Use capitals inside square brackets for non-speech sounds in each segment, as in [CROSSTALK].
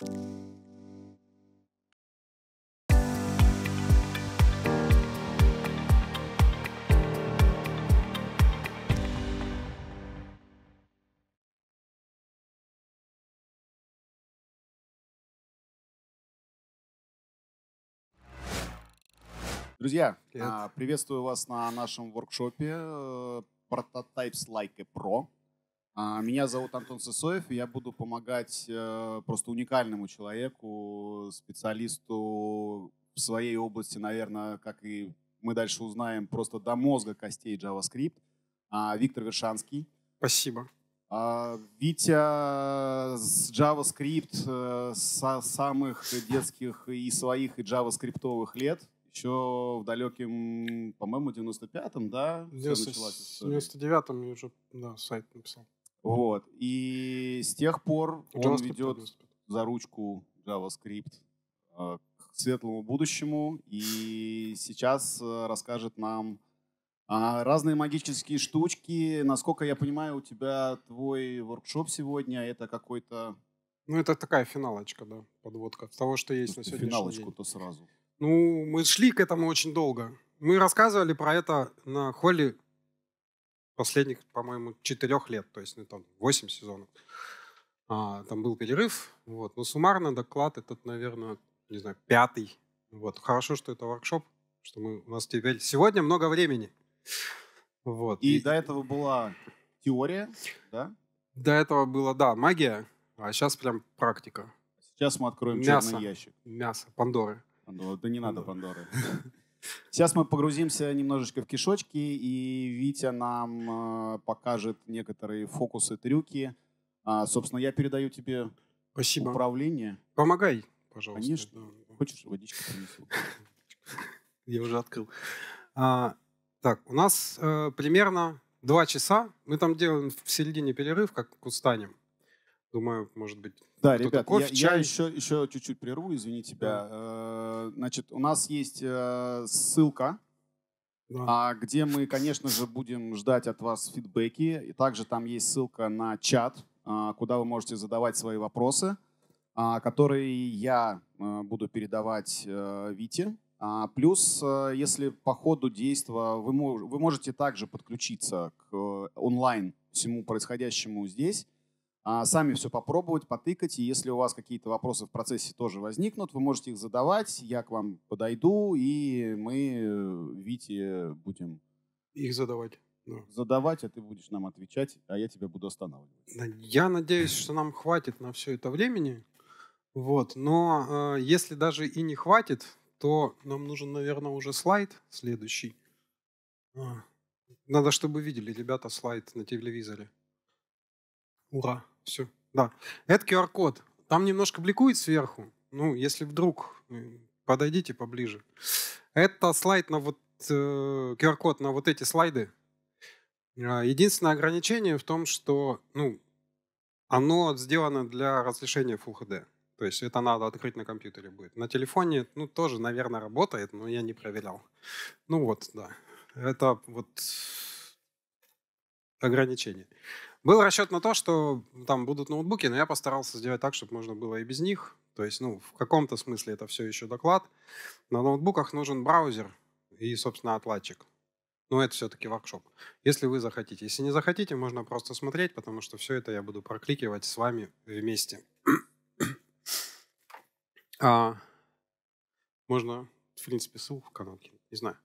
Друзья, Привет. А, приветствую вас на нашем воркшопе э, Prototypes Like a Pro. А, меня зовут Антон Сысоев, и я буду помогать э, просто уникальному человеку, специалисту в своей области, наверное, как и мы дальше узнаем, просто до мозга костей JavaScript. А, Виктор Вершанский. Спасибо. А, Витя с JavaScript э, со самых детских и своих, и JavaScript лет еще в далеким, по-моему, 95-м, да? 90, в 99-м я уже да, сайт написал. Вот. И с тех пор он ведет за ручку JavaScript а, к светлому будущему. И сейчас э, расскажет нам а, разные магические штучки. Насколько я понимаю, у тебя твой воркшоп сегодня это какой-то... Ну, это такая финалочка, да, подводка того, что есть Просто на сегодняшний финалочку день. Финалочку-то сразу. Ну, мы шли к этому очень долго. Мы рассказывали про это на холле последних, по-моему, четырех лет, то есть ну, там восемь сезонов. А, там был перерыв, вот. но суммарно доклад этот, наверное, не знаю, пятый. Вот. Хорошо, что это воркшоп, что мы, у нас теперь сегодня много времени. Вот. И, и до этого была теория, да? До этого была, да, магия, а сейчас прям практика. Сейчас мы откроем Мясо. черный ящик. Мясо, Пандоры. Пандора. Да не надо Пандоры. [LAUGHS] Сейчас мы погрузимся немножечко в кишочки, и Витя нам э, покажет некоторые фокусы, трюки. А, собственно, я передаю тебе Спасибо. управление. Помогай, пожалуйста. Конечно. Да. Хочешь, водичку принесу? [LAUGHS] Я уже открыл. А, так, у нас э, примерно два часа. Мы там делаем в середине перерыв, как устанем. Думаю, может быть, да, ребят, кофе, я, чай. я еще, еще чуть-чуть прерву, извини тебя. Да. Э, значит, у нас есть э, ссылка, да. А, где мы, конечно же, будем ждать от вас фидбэки. И также там есть ссылка на чат, э, куда вы можете задавать свои вопросы, а, которые я буду передавать Вите. А, плюс, если по ходу действия вы можете также подключиться к онлайн всему происходящему здесь, а, сами все попробовать, потыкать. И если у вас какие-то вопросы в процессе тоже возникнут, вы можете их задавать, я к вам подойду, и мы, э, Вите, будем... Их задавать. Да. Задавать, а ты будешь нам отвечать, а я тебя буду останавливать. Я надеюсь, что нам хватит на все это времени. Вот. Но э, если даже и не хватит, то нам нужен, наверное, уже слайд следующий. А, надо, чтобы видели ребята слайд на телевизоре. Ура, все, да. Это QR-код. Там немножко бликует сверху. Ну, если вдруг, э, подойдите поближе. Это слайд на вот э, QR-код на вот эти слайды. А, единственное ограничение в том, что ну, оно сделано для разрешения Full HD. То есть это надо открыть на компьютере будет. На телефоне, ну, тоже, наверное, работает, но я не проверял. Ну вот, да. Это вот ограничение. Был расчет на то, что там будут ноутбуки, но я постарался сделать так, чтобы можно было и без них. То есть, ну, в каком-то смысле это все еще доклад. На ноутбуках нужен браузер и, собственно, отладчик. Но это все-таки воркшоп. Если вы захотите. Если не захотите, можно просто смотреть, потому что все это я буду прокликивать с вами вместе. [CLEARS THROAT] а, можно, в принципе, ссылку в каналке. Не знаю.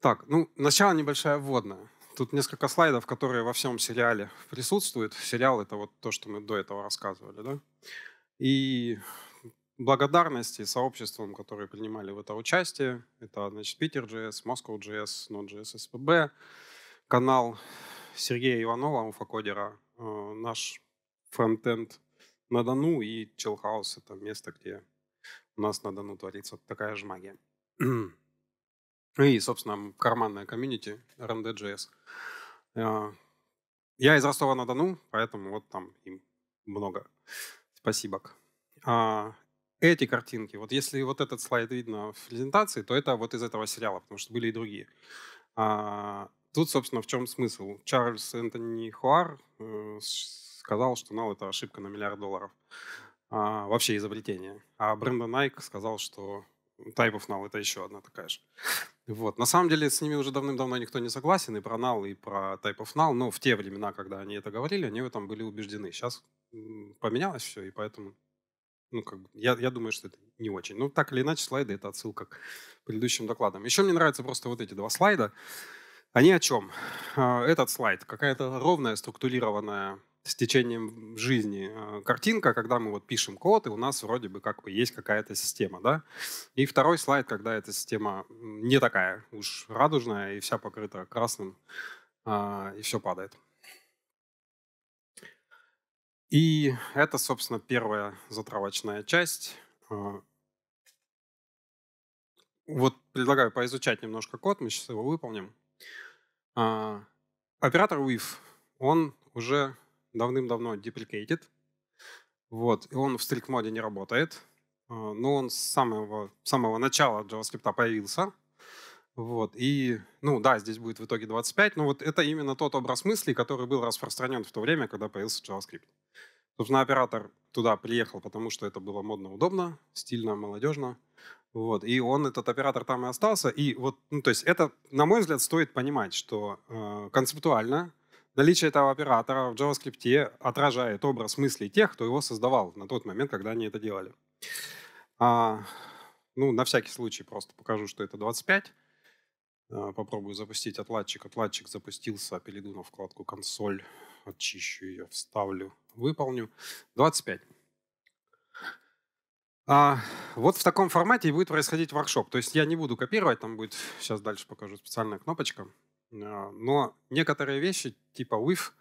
Так, ну, сначала небольшая вводная. Тут несколько слайдов, которые во всем сериале присутствуют. Сериал — это вот то, что мы до этого рассказывали. Да? И благодарности сообществам, которые принимали в это участие. Это, значит, Питер.js, Moscow.js, Node.js, SPB, канал Сергея Иванова, уфакодера, э, наш фронтенд на Дону и Chillhouse — это место, где у нас на Дону творится такая же магия. Ну и, собственно, карманная комьюнити RMD.js. А, я из Ростова-на-Дону, поэтому вот там им много. Спасибо. А, эти картинки, вот если вот этот слайд видно в презентации, то это вот из этого сериала, потому что были и другие. А, тут, собственно, в чем смысл? Чарльз Энтони Хуар э, сказал, что нал — это ошибка на миллиард долларов. А, вообще изобретение. А Брэндон Найк сказал, что Type of null — это еще одна такая же. Вот. На самом деле с ними уже давным-давно никто не согласен, и про null, и про type of null, но в те времена, когда они это говорили, они в этом были убеждены. Сейчас поменялось все, и поэтому ну, как бы, я, я думаю, что это не очень. Ну, так или иначе, слайды — это отсылка к предыдущим докладам. Еще мне нравятся просто вот эти два слайда. Они о чем? А, этот слайд — какая-то ровная структурированная с течением жизни э, картинка, когда мы вот пишем код, и у нас вроде бы как бы есть какая-то система, да. И второй слайд, когда эта система не такая уж радужная и вся покрыта красным, а, и все падает. И это, собственно, первая затравочная часть. А. Вот предлагаю поизучать немножко код, мы сейчас его выполним. А, оператор with, он уже давным-давно deprecated. Вот, и он в стрик моде не работает. А, но он с самого, самого начала JavaScript появился. Вот, и, ну да, здесь будет в итоге 25, но вот это именно тот образ мысли, который был распространен в то время, когда появился JavaScript. Собственно, оператор туда приехал, потому что это было модно, удобно, стильно, молодежно. Вот. И он, этот оператор, там и остался. И вот, ну, то есть это, на мой взгляд, стоит понимать, что э, концептуально Наличие этого оператора в JavaScript отражает образ мыслей тех, кто его создавал на тот момент, когда они это делали. А, ну, на всякий случай просто покажу, что это 25. А, попробую запустить отладчик. Отладчик запустился, перейду на вкладку «Консоль», очищу ее, вставлю, выполню. 25. А, вот в таком формате и будет происходить воркшоп. То есть я не буду копировать, там будет, сейчас дальше покажу специальная кнопочка. А, но некоторые вещи типа with,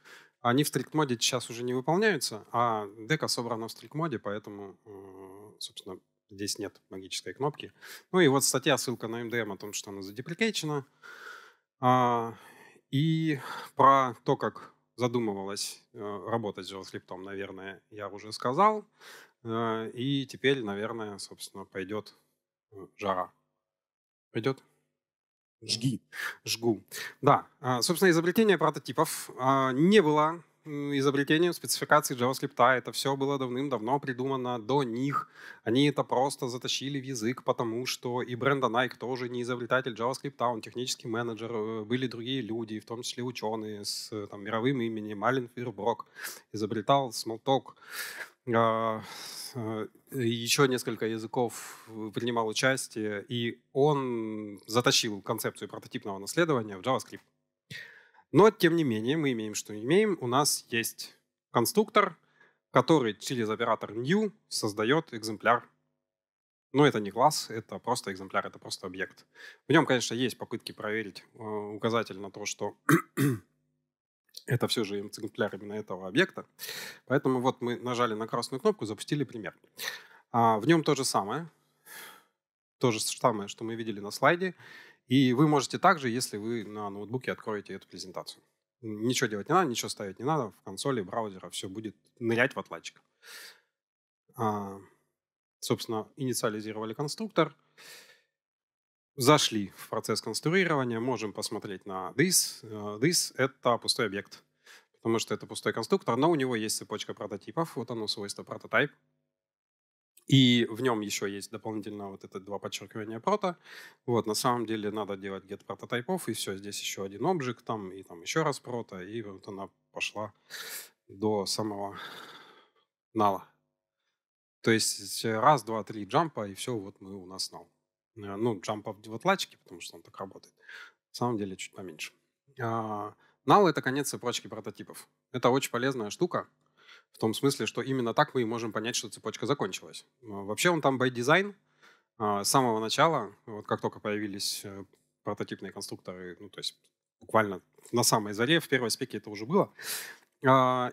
они в стрикт сейчас уже не выполняются, а дека собрана в стрикт поэтому, э, собственно, здесь нет магической кнопки. Ну и вот статья, ссылка на MDM о том, что она задепликейчена. А, и про то, как задумывалось э, работать с JavaScript, наверное, я уже сказал. Э, и теперь, наверное, собственно, пойдет жара. Пойдет? Жги. Жгу. Да. А, собственно, изобретение прототипов а, не было изобретением спецификации JavaScript. Это все было давным-давно придумано до них. Они это просто затащили в язык, потому что и Бренда Найк тоже не изобретатель JavaScript, а он технический менеджер. Э, были другие люди, в том числе ученые с э, там, мировым именем. Ален Фирброк изобретал Smalltalk. А, э, еще несколько языков э, принимал участие, и он заточил концепцию прототипного наследования в JavaScript. Но, тем не менее, мы имеем, что имеем. У нас есть конструктор, который через оператор new создает экземпляр. Но это не класс, это просто экземпляр, это просто объект. В нем, конечно, есть попытки проверить э, указатель на то, что это все же экземпляр именно этого объекта. Поэтому вот мы нажали на красную кнопку, запустили пример. А, в нем то же самое, то же самое, что мы видели на слайде. И вы можете также, если вы на ноутбуке откроете эту презентацию. Ничего делать не надо, ничего ставить не надо. В консоли браузера все будет нырять в отладчик. А, собственно, инициализировали конструктор зашли в процесс конструирования, можем посмотреть на this. Э, this — это пустой объект, потому что это пустой конструктор, но у него есть цепочка прототипов. Вот оно, свойство прототип. И в нем еще есть дополнительно вот это два подчеркивания прото. Вот, на самом деле надо делать get прототипов, и все, здесь еще один объект там, и там еще раз прото, и вот она пошла до самого нала. То есть э, раз, два, три джампа, и все, вот мы у нас нал. Э, ну, jump джампов девотлачки, потому что он так работает. На самом деле чуть поменьше. Null а, — это конец цепочки прототипов. Это очень полезная штука, в том смысле, что именно так мы и можем понять, что цепочка закончилась. А, вообще он там by design а, с самого начала, вот как только появились э, прототипные конструкторы, ну, то есть буквально на самой заре, в первой спеке это уже было.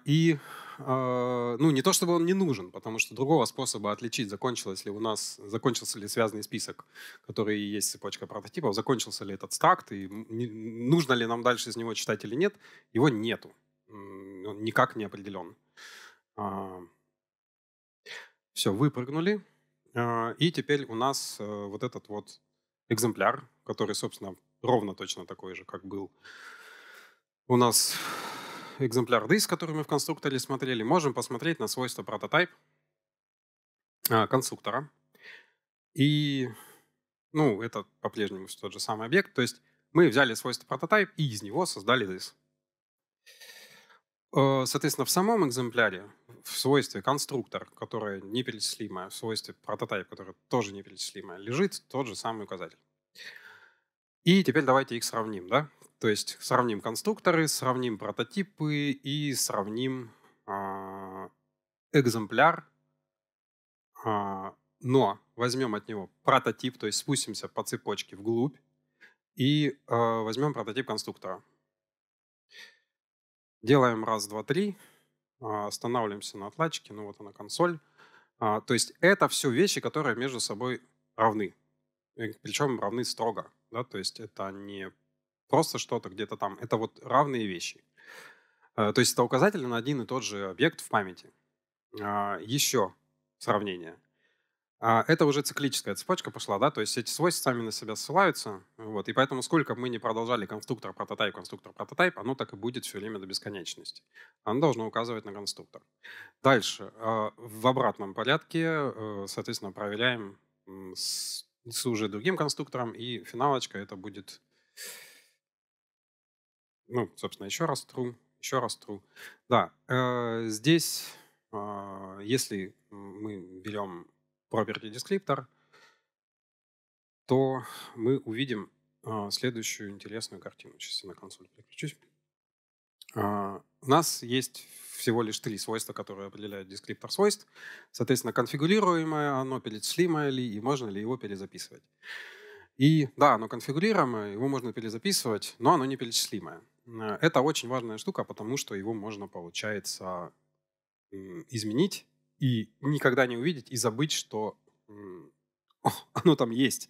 И а, ну не то чтобы он не нужен, потому что другого способа отличить, закончилось ли у нас, закончился ли связанный список, который есть цепочка прототипов, закончился ли этот стракт, и не, нужно ли нам дальше из него читать или нет, его нету. Он никак не определен. А, все, выпрыгнули. А, и теперь у нас э, вот этот вот экземпляр, который, собственно, ровно точно такой же, как был у нас экземпляр this, который мы в конструкторе смотрели, можем посмотреть на свойства прототип а, конструктора. И, ну, это по-прежнему тот же самый объект. То есть мы взяли свойство прототип и из него создали this. Э, соответственно, в самом экземпляре, в свойстве конструктор, которое неперечислимое, в свойстве прототип, которое тоже неперечислимое, лежит тот же самый указатель. И теперь давайте их сравним. Да? То есть сравним конструкторы, сравним прототипы и сравним э, экземпляр. Э, но возьмем от него прототип, то есть спустимся по цепочке вглубь и э, возьмем прототип конструктора. Делаем раз, два, три, э, останавливаемся на отладчике, ну вот она консоль. Э, то есть это все вещи, которые между собой равны, причем равны строго. Да? То есть это не просто что-то где-то там. Это вот равные вещи. Э, то есть это указатель на один и тот же объект в памяти. А, Еще сравнение. А, это уже циклическая цепочка пошла, да, то есть эти свойства сами на себя ссылаются, вот, и поэтому сколько бы мы не продолжали конструктор, прототайп, конструктор, прототайп, оно так и будет все время до бесконечности. Оно должно указывать на конструктор. Дальше, а, в обратном порядке, э, соответственно, проверяем с, с уже другим конструктором, и финалочка это будет ну, собственно, еще раз true, еще раз true. Да, э, здесь, а, если мы берем property descriptor, то мы увидим а, следующую интересную картину. Сейчас я на консоль переключусь. А, у нас есть всего лишь три свойства, которые определяют дескриптор свойств. Соответственно, конфигурируемое оно, перечислимое ли, и можно ли его перезаписывать. И да, оно конфигурируемое, его можно перезаписывать, но оно не перечислимое. Э, это очень важная штука, потому что его можно, получается, изменить и никогда не увидеть и забыть, что [LAUGHS] оно там есть.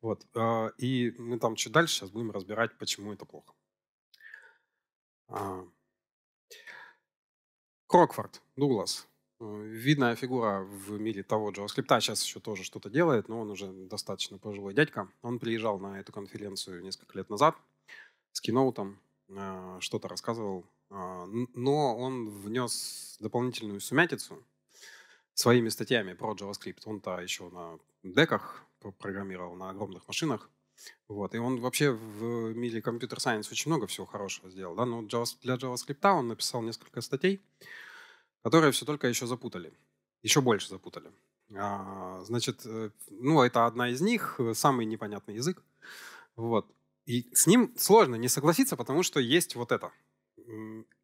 Вот. Э, и мы там чуть дальше сейчас будем разбирать, почему это плохо. А. Крокфорд, Дуглас. Э, видная фигура в мире того JavaScript. А сейчас еще тоже что-то делает, но он уже достаточно пожилой дядька. Он приезжал на эту конференцию несколько лет назад с киноутом. Э, что-то рассказывал, а, но он внес дополнительную сумятицу своими статьями про JavaScript. Он-то еще на деках программировал, на огромных машинах. Вот. И он вообще в мире компьютер сайенс очень много всего хорошего сделал. Да? Но для JavaScript он написал несколько статей, которые все только еще запутали. Еще больше запутали. А, значит, э, ну, это одна из них, э, самый непонятный язык. Вот. И с ним сложно не согласиться, потому что есть вот это.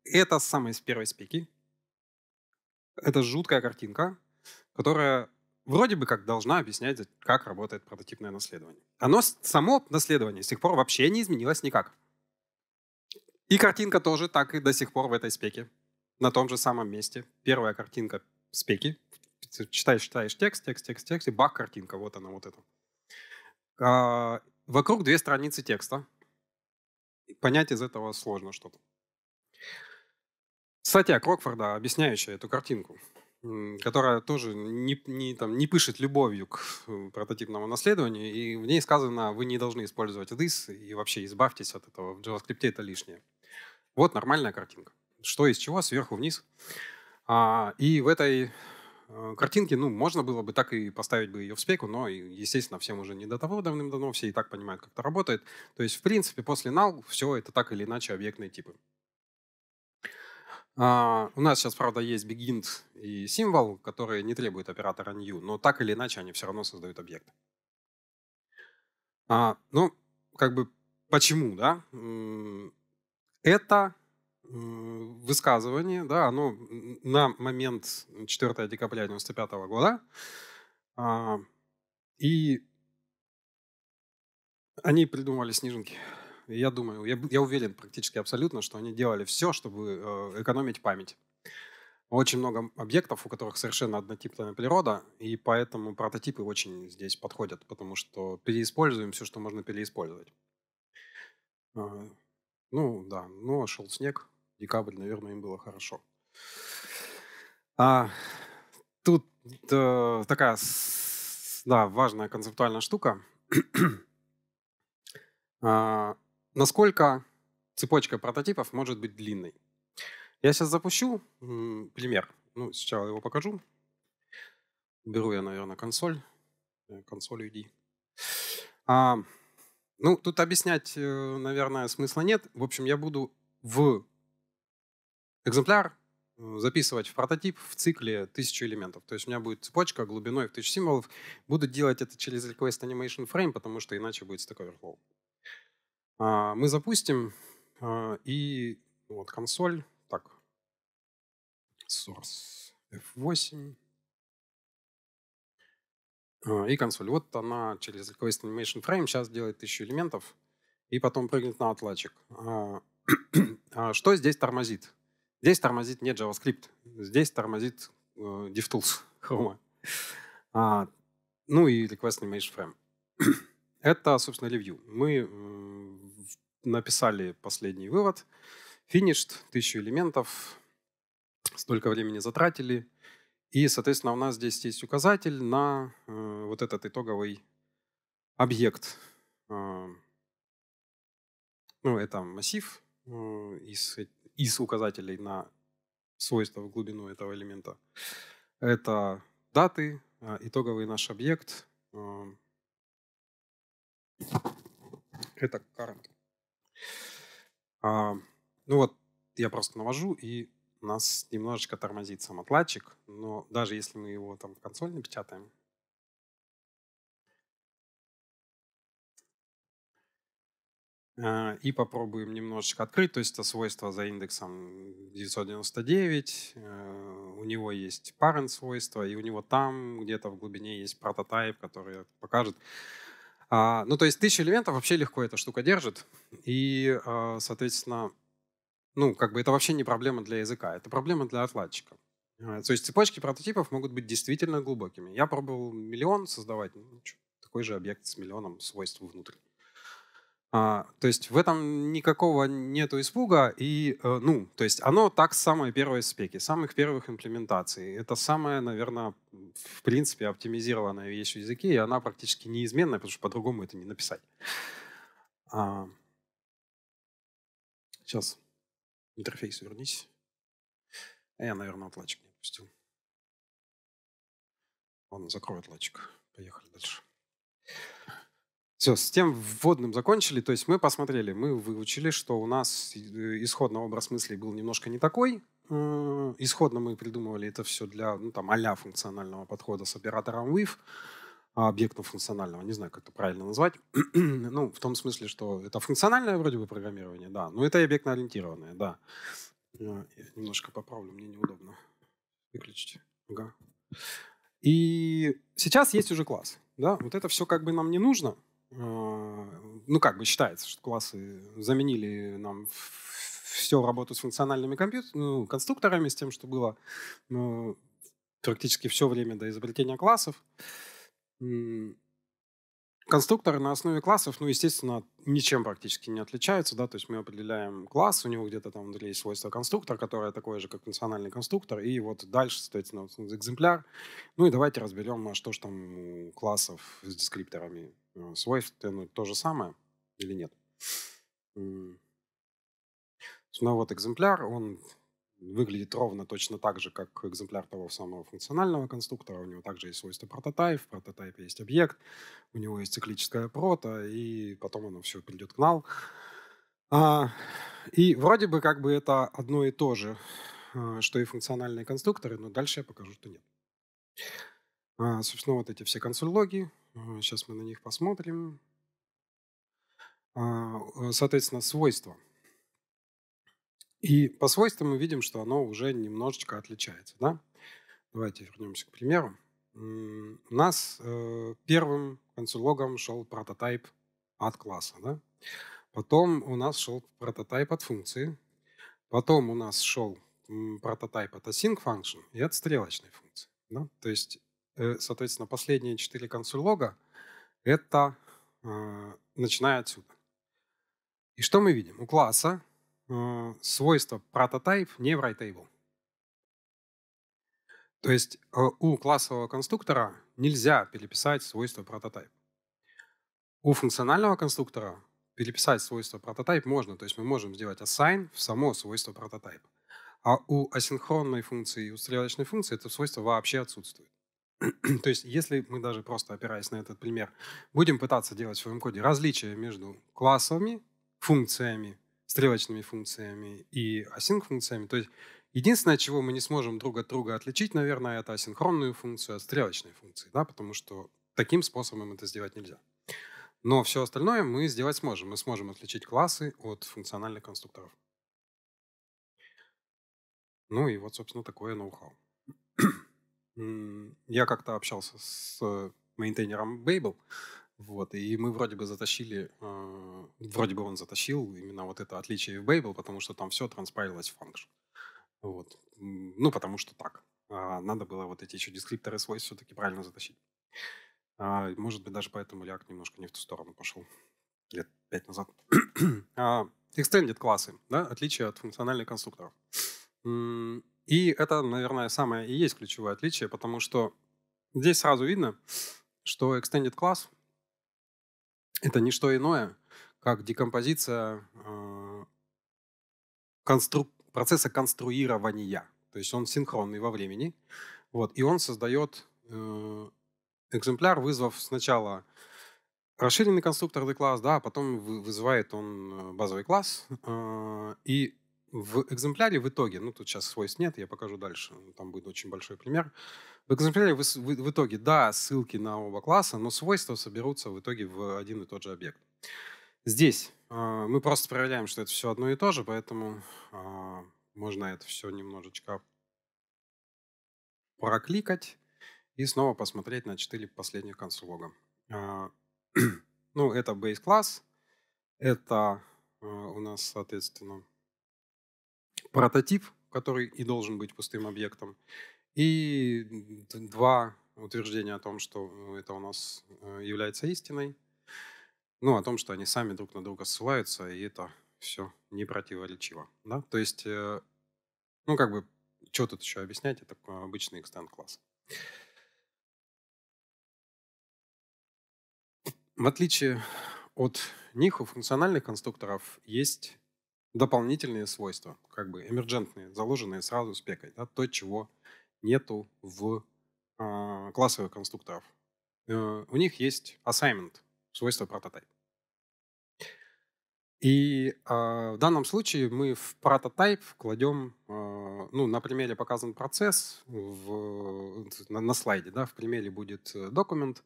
Это самые с первой спеки. Это жуткая картинка, которая вроде бы как должна объяснять, как работает прототипное наследование. Оно само наследование с тех пор вообще не изменилось никак. И картинка тоже так и до сих пор в этой спеке. На том же самом месте. Первая картинка спеки. Читаешь, читаешь текст, текст, текст, текст, и бах, картинка. Вот она, вот эта. Вокруг две страницы текста. Понять из этого сложно что-то. Статья Крокфорда, объясняющая эту картинку, которая тоже не, не, там, не пышет любовью к прототипному наследованию, и в ней сказано, вы не должны использовать this, и вообще избавьтесь от этого, в JavaScript это лишнее. Вот нормальная картинка. Что из чего, сверху вниз. А, и в этой Э, картинки, ну, можно было бы так и поставить бы ее в спеку, но, естественно, всем уже не до того давным-давно, все и так понимают, как это работает. То есть, в принципе, после null все это так или иначе объектные типы. Uh, у нас сейчас, правда, есть begin и символ, которые не требуют оператора new, но так или иначе они все равно создают объект. Uh, ну, как бы почему, да? Это высказывание, да, оно на момент 4 декабря 1995 года. А, и они придумали снежинки. Я думаю, я, я уверен практически абсолютно, что они делали все, чтобы э, экономить память. Очень много объектов, у которых совершенно однотипная природа, и поэтому прототипы очень здесь подходят, потому что переиспользуем все, что можно переиспользовать. А, ну да, ну шел снег, декабрь, наверное, им было хорошо. А, тут э, такая, да, важная концептуальная штука. [CLEARS THROAT] а, насколько цепочка прототипов может быть длинной? Я сейчас запущу пример. Ну, сначала его покажу. Беру я, наверное, консоль. Э, консоль UD. А, ну, тут объяснять, э, наверное, смысла нет. В общем, я буду в экземпляр э, записывать в прототип в цикле тысячу элементов. То есть у меня будет цепочка глубиной в тысячу символов. Буду делать это через request animation frame, потому что иначе будет stack overflow. А, мы запустим а, и вот консоль, так, source F8 а, и консоль. Вот она через request animation frame сейчас делает тысячу элементов и потом прыгнет на отладчик. [CLEARS THROAT] Что здесь тормозит? Здесь тормозит не JavaScript, здесь тормозит э, DevTools [LAUGHS] Chrome. А, ну и Request Animation Frame. [CLEARS THROAT] Это, собственно, ревью. Мы э, написали последний вывод. Finished, тысячу элементов, столько времени затратили. И, соответственно, у нас здесь есть указатель на э, вот этот итоговый объект. Э, ну, это массив э, из из указателей на свойства в глубину этого элемента. Это даты, а, итоговый наш объект. А. Это current. А, ну вот, я просто навожу, и у нас немножечко тормозит сам отладчик, но даже если мы его там в консоль напечатаем, А, и попробуем немножечко открыть. То есть это свойство за индексом 999, э, у него есть parent свойство, и у него там где-то в глубине есть прототип, который покажет. А, ну, то есть тысяча элементов вообще легко эта штука держит. И, э, соответственно, ну, как бы это вообще не проблема для языка, это проблема для отладчика. А, то есть цепочки прототипов могут быть действительно глубокими. Я пробовал миллион создавать, ну, такой же объект с миллионом свойств внутрь. А, то есть в этом никакого нету испуга, и, э, ну, то есть оно так с самой первой спеки, самых первых имплементаций. Это самая, наверное, в принципе, оптимизированная вещь в языке, и она практически неизменная, потому что по-другому это не написать. А... Сейчас интерфейс вернись. А я, наверное, отладчик не пустил. Ладно, закрою отладчик. Поехали дальше. Все, с тем вводным закончили. То есть мы посмотрели, мы выучили, что у нас э, исходный образ мыслей был немножко не такой. Исходно мы придумывали это все для ну, там, а функционального подхода с оператором with, а объектно-функционального, не знаю, как это правильно назвать. [CLEARS THROAT] ну, в том смысле, что это функциональное вроде бы программирование, да, но это и объектно-ориентированное, да. Э, я немножко поправлю, мне неудобно. Выключить. Ага. И сейчас есть уже класс. Да? Вот это все как бы нам не нужно, а, ну как бы считается, что классы заменили нам всю работу с функциональными компьютерами ну, конструкторами, с тем, что было ну, практически все время до изобретения классов. Конструкторы на основе классов, ну, естественно, ничем практически не отличаются, да, то есть мы определяем класс, у него где-то там внутри есть свойство конструктор, которое такое же, как функциональный конструктор, и вот дальше, соответственно, экземпляр. Ну и давайте разберем, а, что же там у классов с дескрипторами Э, свойственно ну, то же самое или нет. Ну вот экземпляр, он выглядит ровно точно так же, как экземпляр того самого функционального конструктора. У него также есть свойство прототайп, в прототайпе есть объект, у него есть циклическая прото, и потом оно все придет к null. А, и вроде бы как бы это одно и то же, а, что и функциональные конструкторы, но дальше я покажу, что нет. А, собственно, вот эти все консульлоги. Сейчас а, мы на них посмотрим. А, соответственно, свойства. И по свойствам мы видим, что оно уже немножечко отличается. Да? Давайте вернемся к примеру. У нас э, первым консульлогом шел прототип от класса. Да? Потом у нас шел прототип от функции. Потом у нас шел прототип от async function и от стрелочной функции. Да? То есть Э, соответственно, последние четыре консульлога — это э, начиная отсюда. И что мы видим? У класса э, а, свойство прототайп не в WriteTable. То есть э, у классового конструктора нельзя переписать свойство прототайп. У функционального конструктора переписать свойство прототайп можно, то есть мы можем сделать assign в само свойство прототайпа. А у асинхронной функции и у стрелочной функции это свойство вообще отсутствует. [CLEARS THROAT] То есть, если мы даже просто опираясь на этот пример, будем пытаться делать в своем коде различия между классами, функциями, стрелочными функциями и async-функциями, то есть единственное, чего мы не сможем друг от друга отличить, наверное, это асинхронную функцию от стрелочной функции, да, потому что таким способом это сделать нельзя. Но все остальное мы сделать сможем. Мы сможем отличить классы от функциональных конструкторов. Ну и вот, собственно, такое ноу-хау я как-то общался с э, мейнтейнером Babel, вот, и мы вроде бы затащили, э, вроде бы он затащил именно вот это отличие в Babel, потому что там все транспарилось в function. Вот. Ну, потому что так. А надо было вот эти еще дескрипторы свойств все-таки правильно затащить. А, может быть, даже поэтому React немножко не в ту сторону пошел лет пять назад. [CLEARS THROAT] а, extended классы, да, отличие от функциональных конструкторов. И это, наверное, самое и есть ключевое отличие, потому что здесь сразу видно, что Extended класс это не что иное, как декомпозиция э, констру... процесса конструирования. То есть он синхронный во времени. Вот, и он создает э, экземпляр, вызвав сначала расширенный конструктор D-класс, да, а потом вызывает он э, базовый класс. Э, и в экземпляре в итоге, ну тут сейчас свойств нет, я покажу дальше, ну, там будет очень большой пример. В экземпляре в, в, в итоге, да, ссылки на оба класса, но свойства соберутся в итоге в один и тот же объект. Здесь э, мы просто проверяем, что это все одно и то же, поэтому э, можно это все немножечко прокликать и снова посмотреть на четыре последних консулога. Э, а, [CLEARS THROAT] ну, это base класс, это э, у нас, соответственно, прототип, который и должен быть пустым объектом, и два утверждения о том, что э, это у нас э, является истиной, ну, о том, что они сами друг на друга ссылаются, и это все не противоречиво. Да? То есть, э, ну, как бы, что тут еще объяснять, это обычный экстенд-класс. В отличие от них, у функциональных конструкторов есть дополнительные свойства, как бы эмерджентные, заложенные сразу с пекой, да, то, чего нету в э, классовых конструкторов. Э, у них есть assignment, свойство прототип. И э, в данном случае мы в прототип кладем, э, а, ну, на примере показан процесс в, на, на слайде, да, в примере будет э, документ,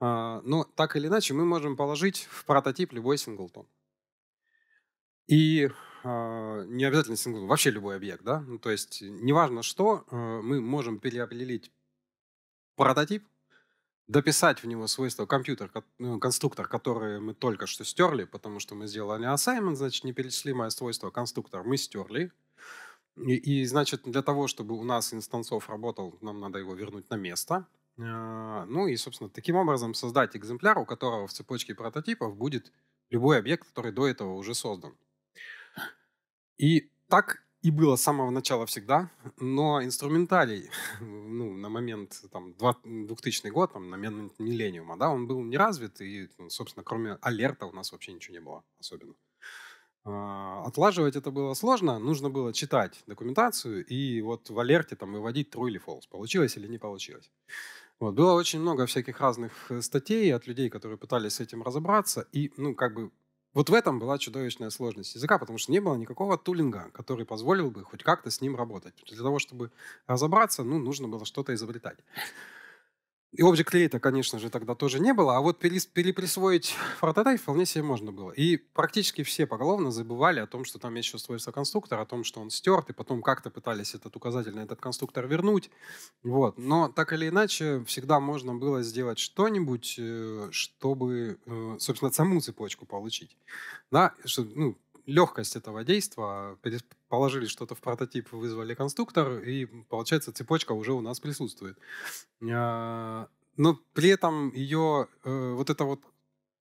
э, но так или иначе мы можем положить в прототип любой синглтон. И э, не обязательно сингл, вообще любой объект, да? Ну, то есть неважно что, э, мы можем переопределить прототип, дописать в него свойства компьютер, ну, конструктор, который мы только что стерли, потому что мы сделали assignment, значит, не неперечислимое свойство а конструктор мы стерли. И, и, значит, для того, чтобы у нас инстансов работал, нам надо его вернуть на место. Ну и, собственно, таким образом создать экземпляр, у которого в цепочке прототипов будет любой объект, который до этого уже создан. И так и было с самого начала всегда, но инструменталий, [LAUGHS] ну, на момент там, 2000 год, там, на момент миллениума, да, он был не развит, и, ну, собственно, кроме алерта у нас вообще ничего не было особенно. А, отлаживать это было сложно, нужно было читать документацию и вот в алерте там выводить true или false, получилось или не получилось. Вот. Было очень много всяких разных э, статей от людей, которые пытались с этим разобраться, и ну, как бы вот в этом была чудовищная сложность языка, потому что не было никакого тулинга, который позволил бы хоть как-то с ним работать. Для того, чтобы разобраться, ну, нужно было что-то изобретать. И Object-Late, конечно же, тогда тоже не было, а вот переприсвоить [LAUGHS] прототайп вполне себе можно было. И практически все поголовно забывали о том, что там есть еще свойство конструктор о том, что он стерт, и потом как-то пытались этот указатель на этот конструктор вернуть. Вот. Но так или иначе, всегда можно было сделать что-нибудь, э, чтобы, э, собственно, саму цепочку получить. Да? Ну, легкость этого действия, положили что-то в прототип, вызвали конструктор, и, получается, цепочка уже у нас присутствует. А, но при этом ее, э, вот это вот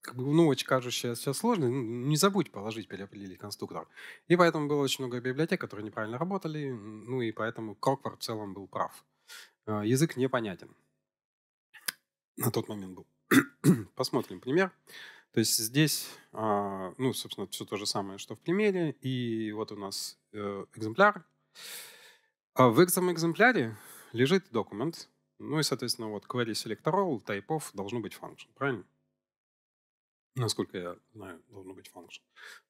как бы, ну, очень кажущаяся сейчас сложной, не забудь положить, переопределить конструктор. И поэтому было очень много библиотек, которые неправильно работали, ну и поэтому Кроквар в целом был прав. А, язык непонятен. На тот момент был. [CLEARS THROAT] Посмотрим пример. То есть здесь, а, ну, собственно, все то же самое, что в примере. И вот у нас э, экземпляр. А в этом экземпляре лежит документ. Ну и, соответственно, вот query selector all, type of должно быть function, правильно? Насколько я знаю, должно быть function.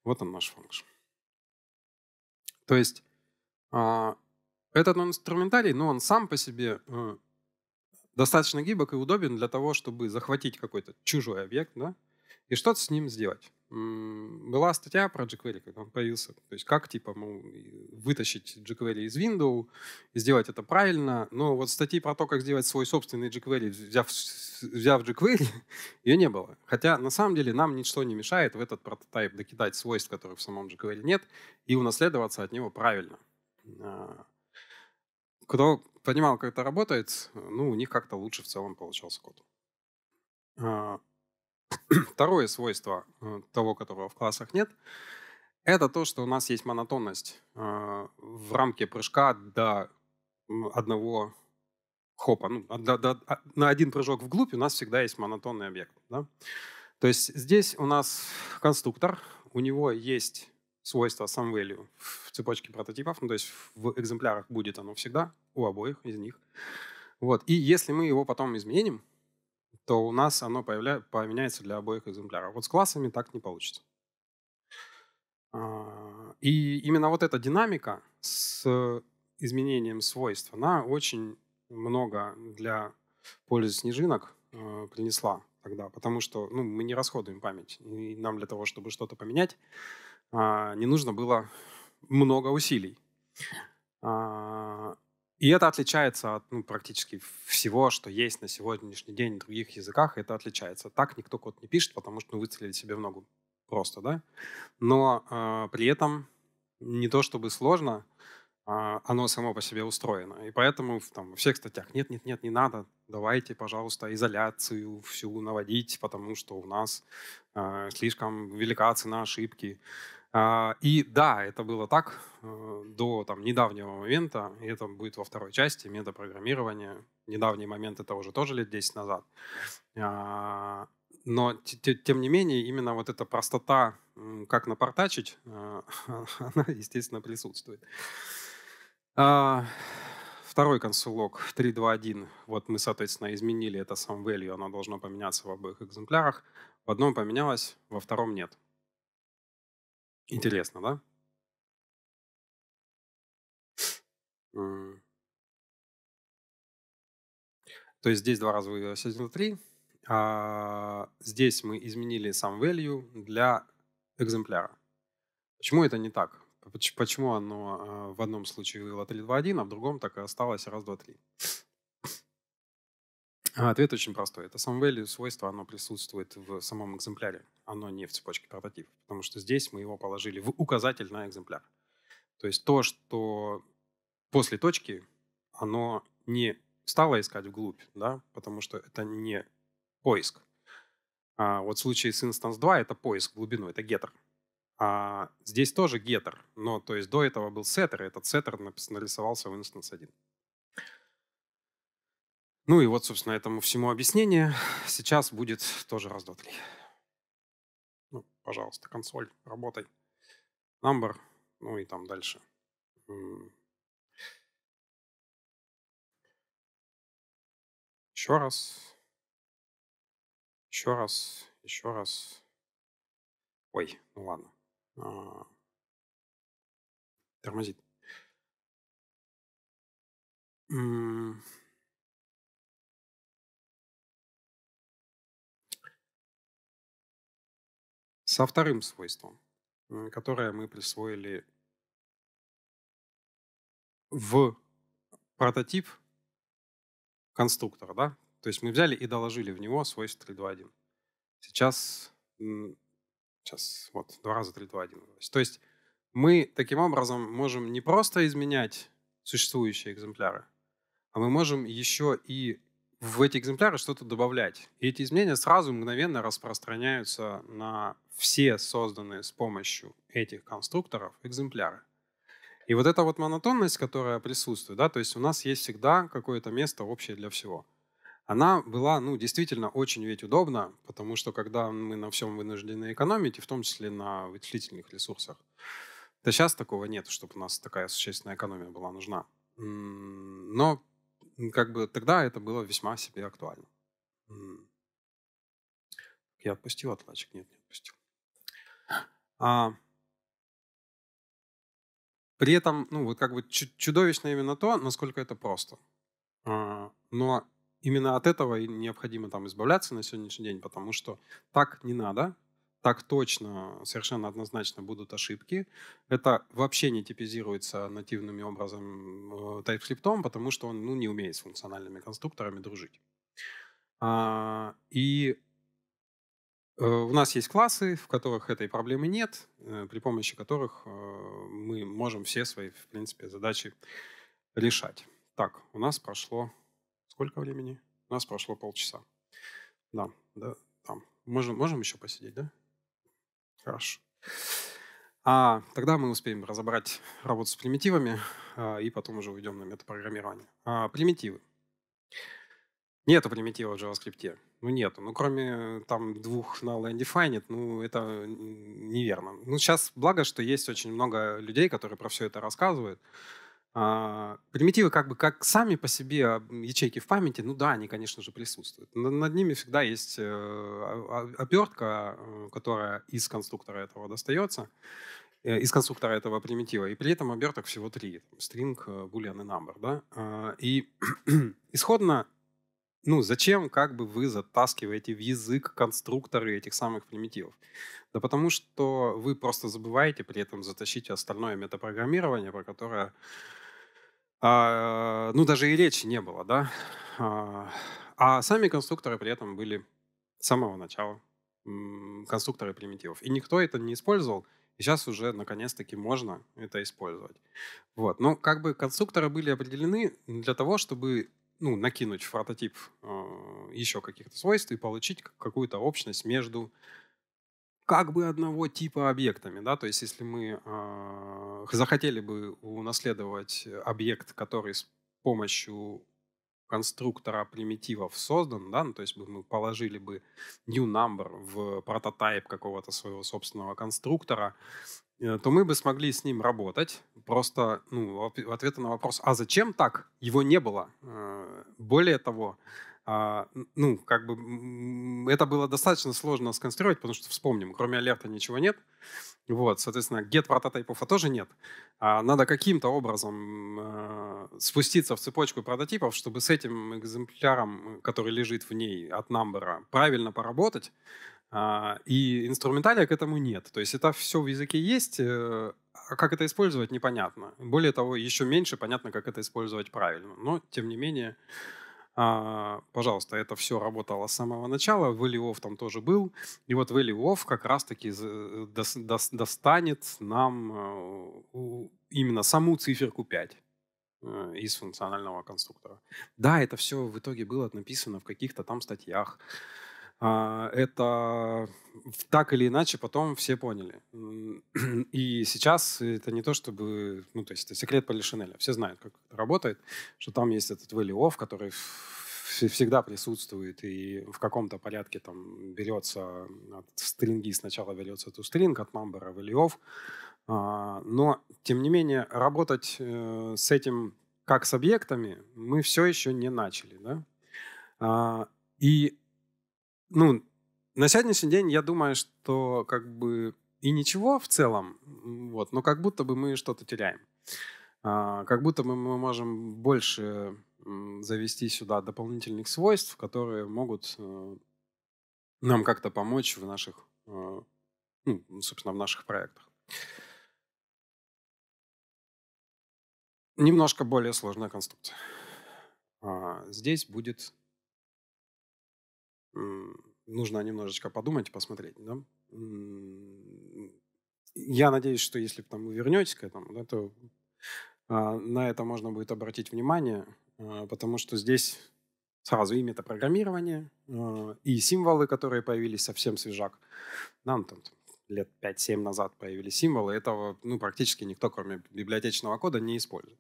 Вот он наш function. То есть а, этот инструментарий, но ну, он сам по себе э, достаточно гибок и удобен для того, чтобы захватить какой-то чужой объект, да, и что-то с ним сделать. Была статья про jQuery, как он появился. То есть как типа ну, вытащить jQuery из Windows, и сделать это правильно. Но вот статьи про то, как сделать свой собственный jQuery, взяв, взяв jQuery, [LAUGHS] ее не было. Хотя на самом деле нам ничто не мешает в этот прототип докидать свойств, которых в самом jQuery нет, и унаследоваться от него правильно. А, кто понимал, как это работает, ну, у них как-то лучше в целом получался код. А, [CLEARS THROAT] Второе свойство э, того, которого в классах нет, это то, что у нас есть монотонность э, в рамке прыжка до одного хопа. Ну, до, до, а, на один прыжок вглубь у нас всегда есть монотонный объект. Да? То есть здесь у нас конструктор, у него есть свойство sum value в цепочке прототипов, ну, то есть в экземплярах будет оно всегда, у обоих из них. Вот. И если мы его потом изменим, то у нас оно появля... поменяется для обоих экземпляров. Вот с классами так не получится. А, и именно вот эта динамика с э, изменением свойств, она очень много для пользы снежинок э, принесла тогда, потому что ну, мы не расходуем память. И нам для того, чтобы что-то поменять, а, не нужно было много усилий. А, и это отличается от ну, практически всего, что есть на сегодняшний день в других языках. Это отличается. Так никто код не пишет, потому что ну, выцелили себе в ногу просто, да. Но э, при этом не то чтобы сложно, э, оно само по себе устроено. И поэтому там, во всех статьях нет, нет, нет, не надо. Давайте, пожалуйста, изоляцию всю наводить, потому что у нас э, слишком велика цена ошибки. А, и да, это было так э, до там, недавнего момента, и это будет во второй части метапрограммирования. Недавний момент это уже тоже лет 10 назад. А, но тем не менее, именно вот эта простота, как напортачить, э, [LAUGHS] она, естественно, присутствует. А, второй консулок 3.2.1. Вот мы, соответственно, изменили это сам value, оно должно поменяться в обоих экземплярах. В одном поменялось, во втором нет. Интересно, да? То есть здесь два раза вывелось 1 внутри. А здесь мы изменили сам value для экземпляра. Почему это не так? Почему оно а, в одном случае вывело 3, 2, 1, а в другом так и осталось раз, два, три? А, ответ очень простой. Это сам value свойство, оно присутствует в самом экземпляре. Оно не в цепочке прототипов, потому что здесь мы его положили в указатель на экземпляр. То есть то, что после точки, оно не стало искать вглубь, да, потому что это не поиск. А вот в случае с Instance 2 это поиск в глубину, это геттер. А здесь тоже геттер, но то есть до этого был сеттер, и этот сеттер нарисовался в Instance 1. Ну и вот, собственно, этому всему объяснение. Сейчас будет тоже раздотлей. Ну, пожалуйста, консоль, работай. Number, ну и там дальше. Еще раз. Еще раз. Еще раз. Ой, ну ладно. А. Тормозит. со вторым свойством, э, которое мы присвоили в прототип конструктора, да? То есть мы взяли и доложили в него свойство 3.2.1. Сейчас, сейчас вот, два раза 3.2.1. То есть мы таким образом можем не просто изменять существующие экземпляры, а мы можем еще и в эти экземпляры что-то добавлять. И эти изменения сразу мгновенно распространяются на все созданные с помощью этих конструкторов экземпляры. И вот эта вот монотонность, которая присутствует, да, то есть у нас есть всегда какое-то место общее для всего. Она была, ну, действительно очень ведь удобна, потому что когда мы на всем вынуждены экономить, и в том числе на вычислительных ресурсах, то сейчас такого нет, чтобы у нас такая существенная экономия была нужна. Но как бы тогда это было весьма себе актуально. Я отпустил отладчик? Нет, не отпустил. А, при этом, ну, вот как бы чудовищно именно то, насколько это просто. А, но именно от этого и необходимо там избавляться на сегодняшний день, потому что так не надо, так точно, совершенно однозначно будут ошибки. Это вообще не типизируется нативными образом э, TypeScript, потому что он ну, не умеет с функциональными конструкторами дружить. А, и э, у нас есть классы, в которых этой проблемы нет, э, при помощи которых мы можем все свои, в принципе, задачи решать. Так, у нас прошло сколько времени? У нас прошло полчаса. Да, да, там. Можем, можем еще посидеть, да? Хорошо. А, тогда мы успеем разобрать работу с примитивами а, и потом уже уйдем на метапрограммирование. А, примитивы. Нету примитива в JavaScript. Ну, нету. Ну, кроме э, там двух null and defined, ну, это неверно. Ну, сейчас благо, что есть очень много людей, которые про все это рассказывают. А, примитивы как бы как сами по себе а, ячейки в памяти, ну да, они, конечно же, присутствуют. Но над ними всегда есть э, а, обертка, э, которая из конструктора этого достается, э, из конструктора этого примитива. И при этом оберток всего три. String, boolean и number. Да? И [CLEARS THROAT] исходно ну, зачем как бы вы затаскиваете в язык конструкторы этих самых примитивов? Да потому что вы просто забываете при этом затащить остальное метапрограммирование, про которое а, ну, даже и речи не было, да. А, а сами конструкторы при этом были с самого начала конструкторы примитивов. И никто это не использовал, и сейчас уже наконец-таки можно это использовать. Вот. Но как бы конструкторы были определены для того, чтобы ну, накинуть в прототип э, а, еще каких-то свойств и получить какую-то общность между как бы одного типа объектами. Да? То есть если мы э, захотели бы унаследовать э, объект, который с помощью конструктора примитивов создан, да, ну, то есть бы мы положили бы new number в прототип какого-то своего собственного конструктора, э, то мы бы смогли с ним работать. Просто ну, ответа на вопрос, а зачем так, его не было. Э, более того, а, ну, как бы это было достаточно сложно сконструировать, потому что вспомним, кроме алерта ничего нет. Вот, соответственно, get прототипов а тоже нет. А надо каким-то образом э, спуститься в цепочку прототипов, чтобы с этим экземпляром, который лежит в ней от намбера, правильно поработать. Э, и инструментария к этому нет. То есть это все в языке есть, э, а как это использовать, непонятно. Более того, еще меньше понятно, как это использовать правильно. Но, тем не менее, а, пожалуйста, это все работало с самого начала, Вэлли там тоже был, и вот Вэлли как раз-таки э, достанет нам э, именно саму циферку 5 э, из функционального конструктора. Да, это все в итоге было написано в каких-то там статьях, а, это так или иначе потом все поняли. [CLEARS THROAT] И сейчас это не то, чтобы... Ну, то есть это секрет Поли Шинеля. Все знают, как это работает, что там есть этот вэлли который всегда присутствует и в каком-то порядке там берется от стринги, сначала берется ту стринг, от мамбера вэлли а, Но, тем не менее, работать э, с этим как с объектами мы все еще не начали. Да? А, и ну, на сегодняшний день я думаю, что как бы и ничего в целом, вот, но как будто бы мы что-то теряем. А, как будто бы мы можем больше завести сюда дополнительных свойств, которые могут э, нам как-то помочь в наших, э, ну, собственно, в наших проектах. Немножко более сложная конструкция. А, здесь будет нужно немножечко подумать, и посмотреть. Да? Я надеюсь, что если там, вы вернетесь к этому, да, то а, на это можно будет обратить внимание, а, потому что здесь сразу и метапрограммирование, а, и символы, которые появились совсем свежак. Нам там лет 5-7 назад появились символы, этого ну, практически никто, кроме библиотечного кода, не использует.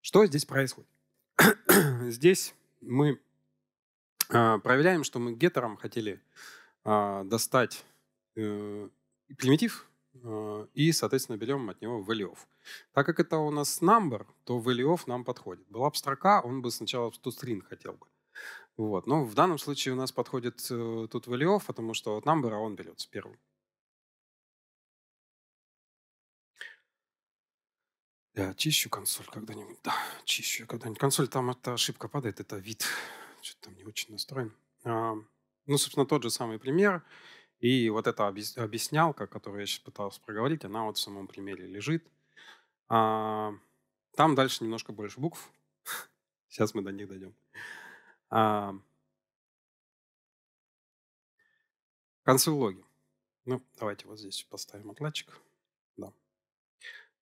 Что здесь происходит? [CLEARS THROAT] здесь мы а, проверяем, что мы гетером хотели а, достать э, примитив, а, и, соответственно, берем от него value of. Так как это у нас number, то value of нам подходит. Была бы строка, он бы сначала toString хотел бы. Вот. Но в данном случае у нас подходит э, тут value of, потому что от number он берется первым. Я чищу консоль когда-нибудь. Да, чищу когда-нибудь. Консоль там эта ошибка падает, это вид что-то там не очень настроен. А, ну, собственно, тот же самый пример. И вот эта объяснялка, которую я сейчас пытался проговорить, она вот в самом примере лежит. А, там дальше немножко больше букв. [LAUGHS] Сейчас мы до них дойдем. А. Концеологи. Ну, давайте вот здесь поставим отладчик. Да.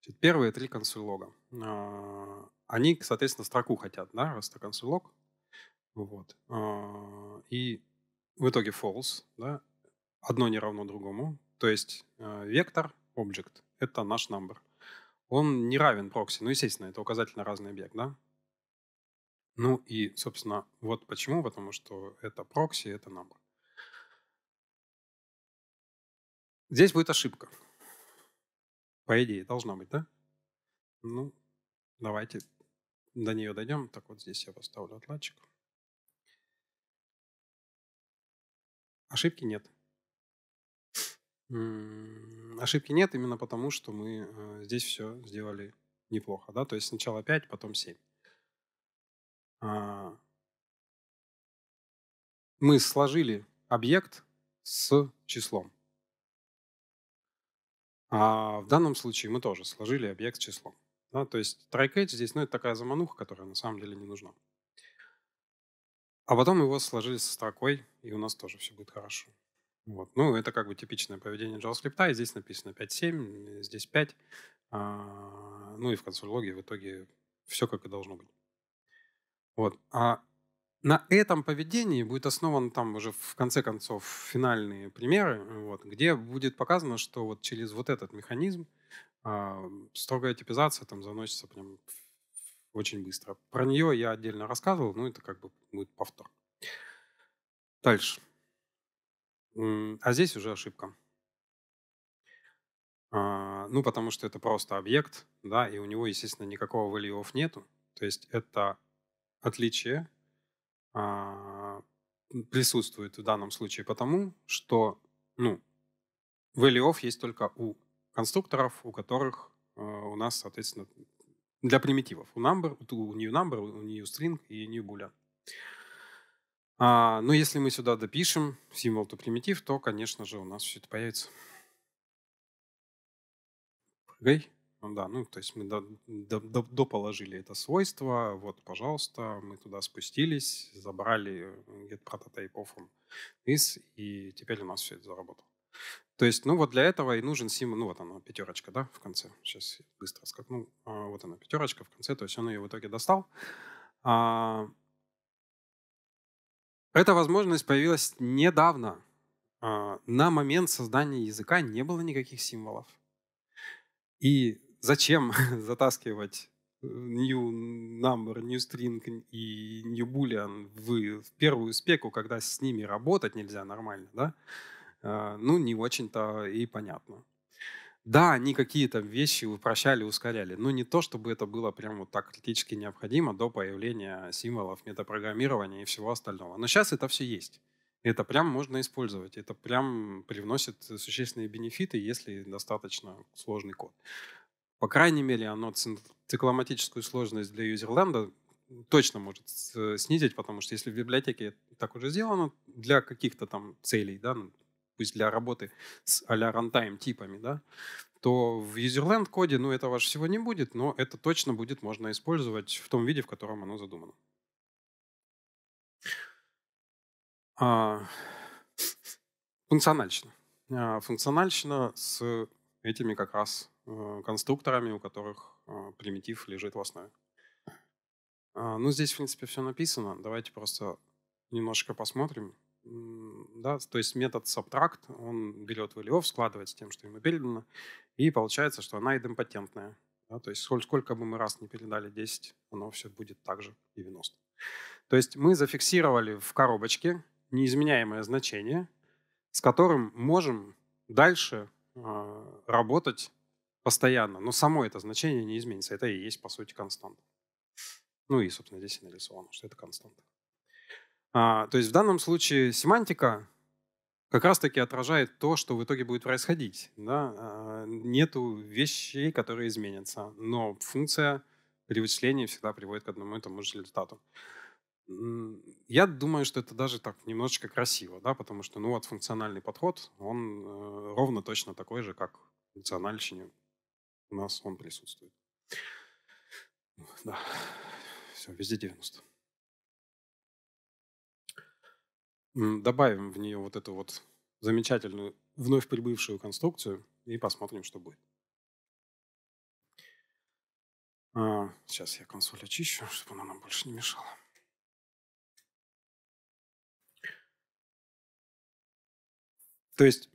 Значит, первые три консулога. Они, соответственно, строку хотят, да, раз это консулог. Вот. А, и в итоге false, да, одно не равно другому, то есть а, вектор, object, это наш number. Он не равен прокси, ну, естественно, это указательно разный объект, да. Ну и, собственно, вот почему, потому что это прокси, это number. Здесь будет ошибка. По идее, должна быть, да? Ну, давайте до нее дойдем. Так вот здесь я поставлю отладчик. Ошибки нет. Ошибки нет именно потому, что мы э, здесь все сделали неплохо. Да? То есть сначала 5, потом 7. А. Мы сложили объект с числом. А в данном случае мы тоже сложили объект с числом. Да? То есть try здесь ну, это такая замануха, которая на самом деле не нужна. А потом его сложили со строкой, и у нас тоже все будет хорошо. Вот. Ну, это как бы типичное поведение JavaScript. И здесь написано 5.7, здесь 5. А, ну и в консультологии в итоге все как и должно быть. Вот. А на этом поведении будет основан там уже в конце концов финальные примеры, вот, где будет показано, что вот через вот этот механизм а, строгая типизация там заносится прям очень быстро. Про нее я отдельно рассказывал, но это как бы будет повтор. Дальше. А здесь уже ошибка. А, ну, потому что это просто объект, да, и у него, естественно, никакого value нету. То есть это отличие а, присутствует в данном случае потому, что, ну, value есть только у конструкторов, у которых э, у нас, соответственно, для примитивов. У number, у new number, у new string и new boolean. А, но ну, если мы сюда допишем символ to примитив, то, конечно же, у нас все это появится. Прыгай. Ну да, ну то есть мы доположили это свойство. Вот, пожалуйста, мы туда спустились, забрали э, get prototype from this, и теперь у нас все это заработало. То есть, ну вот для этого и нужен символ, ну вот она, пятерочка, да, в конце. Сейчас быстро скакну. А, вот она, пятерочка в конце, то есть он ее в итоге достал. А, эта возможность появилась недавно. А, на момент создания языка не было никаких символов. И зачем [LAUGHS] затаскивать э, new number, new string и new boolean в первую спеку, когда с ними работать нельзя нормально, да? А, ну, не очень-то и понятно. Да, они какие-то вещи упрощали, ускоряли, но не то, чтобы это было прям вот так критически необходимо до появления символов, метапрограммирования и всего остального. Но сейчас это все есть. Это прям можно использовать. Это прям привносит существенные бенефиты, если достаточно сложный код. По крайней мере, оно цикломатическую сложность для юзерленда точно может снизить, потому что если в библиотеке так уже сделано для каких-то там целей, да, ну, пусть для работы с а-ля runtime типами, да, то в userland коде, ну, этого же всего не будет, но это точно будет можно использовать в том виде, в котором оно задумано. А, функциональщина. А, функциональщина с этими как раз э, конструкторами, у которых э, примитив лежит в основе. А, ну, здесь, в принципе, все написано. Давайте просто немножко посмотрим. Да, то есть метод subtract, он берет value складывает с тем, что ему передано, и получается, что она идемпотентная. Да, то есть сколько, сколько бы мы раз не передали 10, оно все будет также 90. То есть мы зафиксировали в коробочке неизменяемое значение, с которым можем дальше э, работать постоянно, но само это значение не изменится. Это и есть, по сути, константа. Ну и, собственно, здесь и нарисовано, что это константа. А, то есть в данном случае семантика как раз-таки отражает то, что в итоге будет происходить. Да? А, нету вещей, которые изменятся, но функция при вычислении всегда приводит к одному и тому же результату. Я думаю, что это даже так немножечко красиво, да, потому что, ну вот, функциональный подход, он э, ровно точно такой же, как в функциональщине у нас он присутствует. Да, все, везде 90. добавим в нее вот эту вот замечательную, вновь прибывшую конструкцию и посмотрим, что будет. А, сейчас я консоль очищу, чтобы она нам больше не мешала. То есть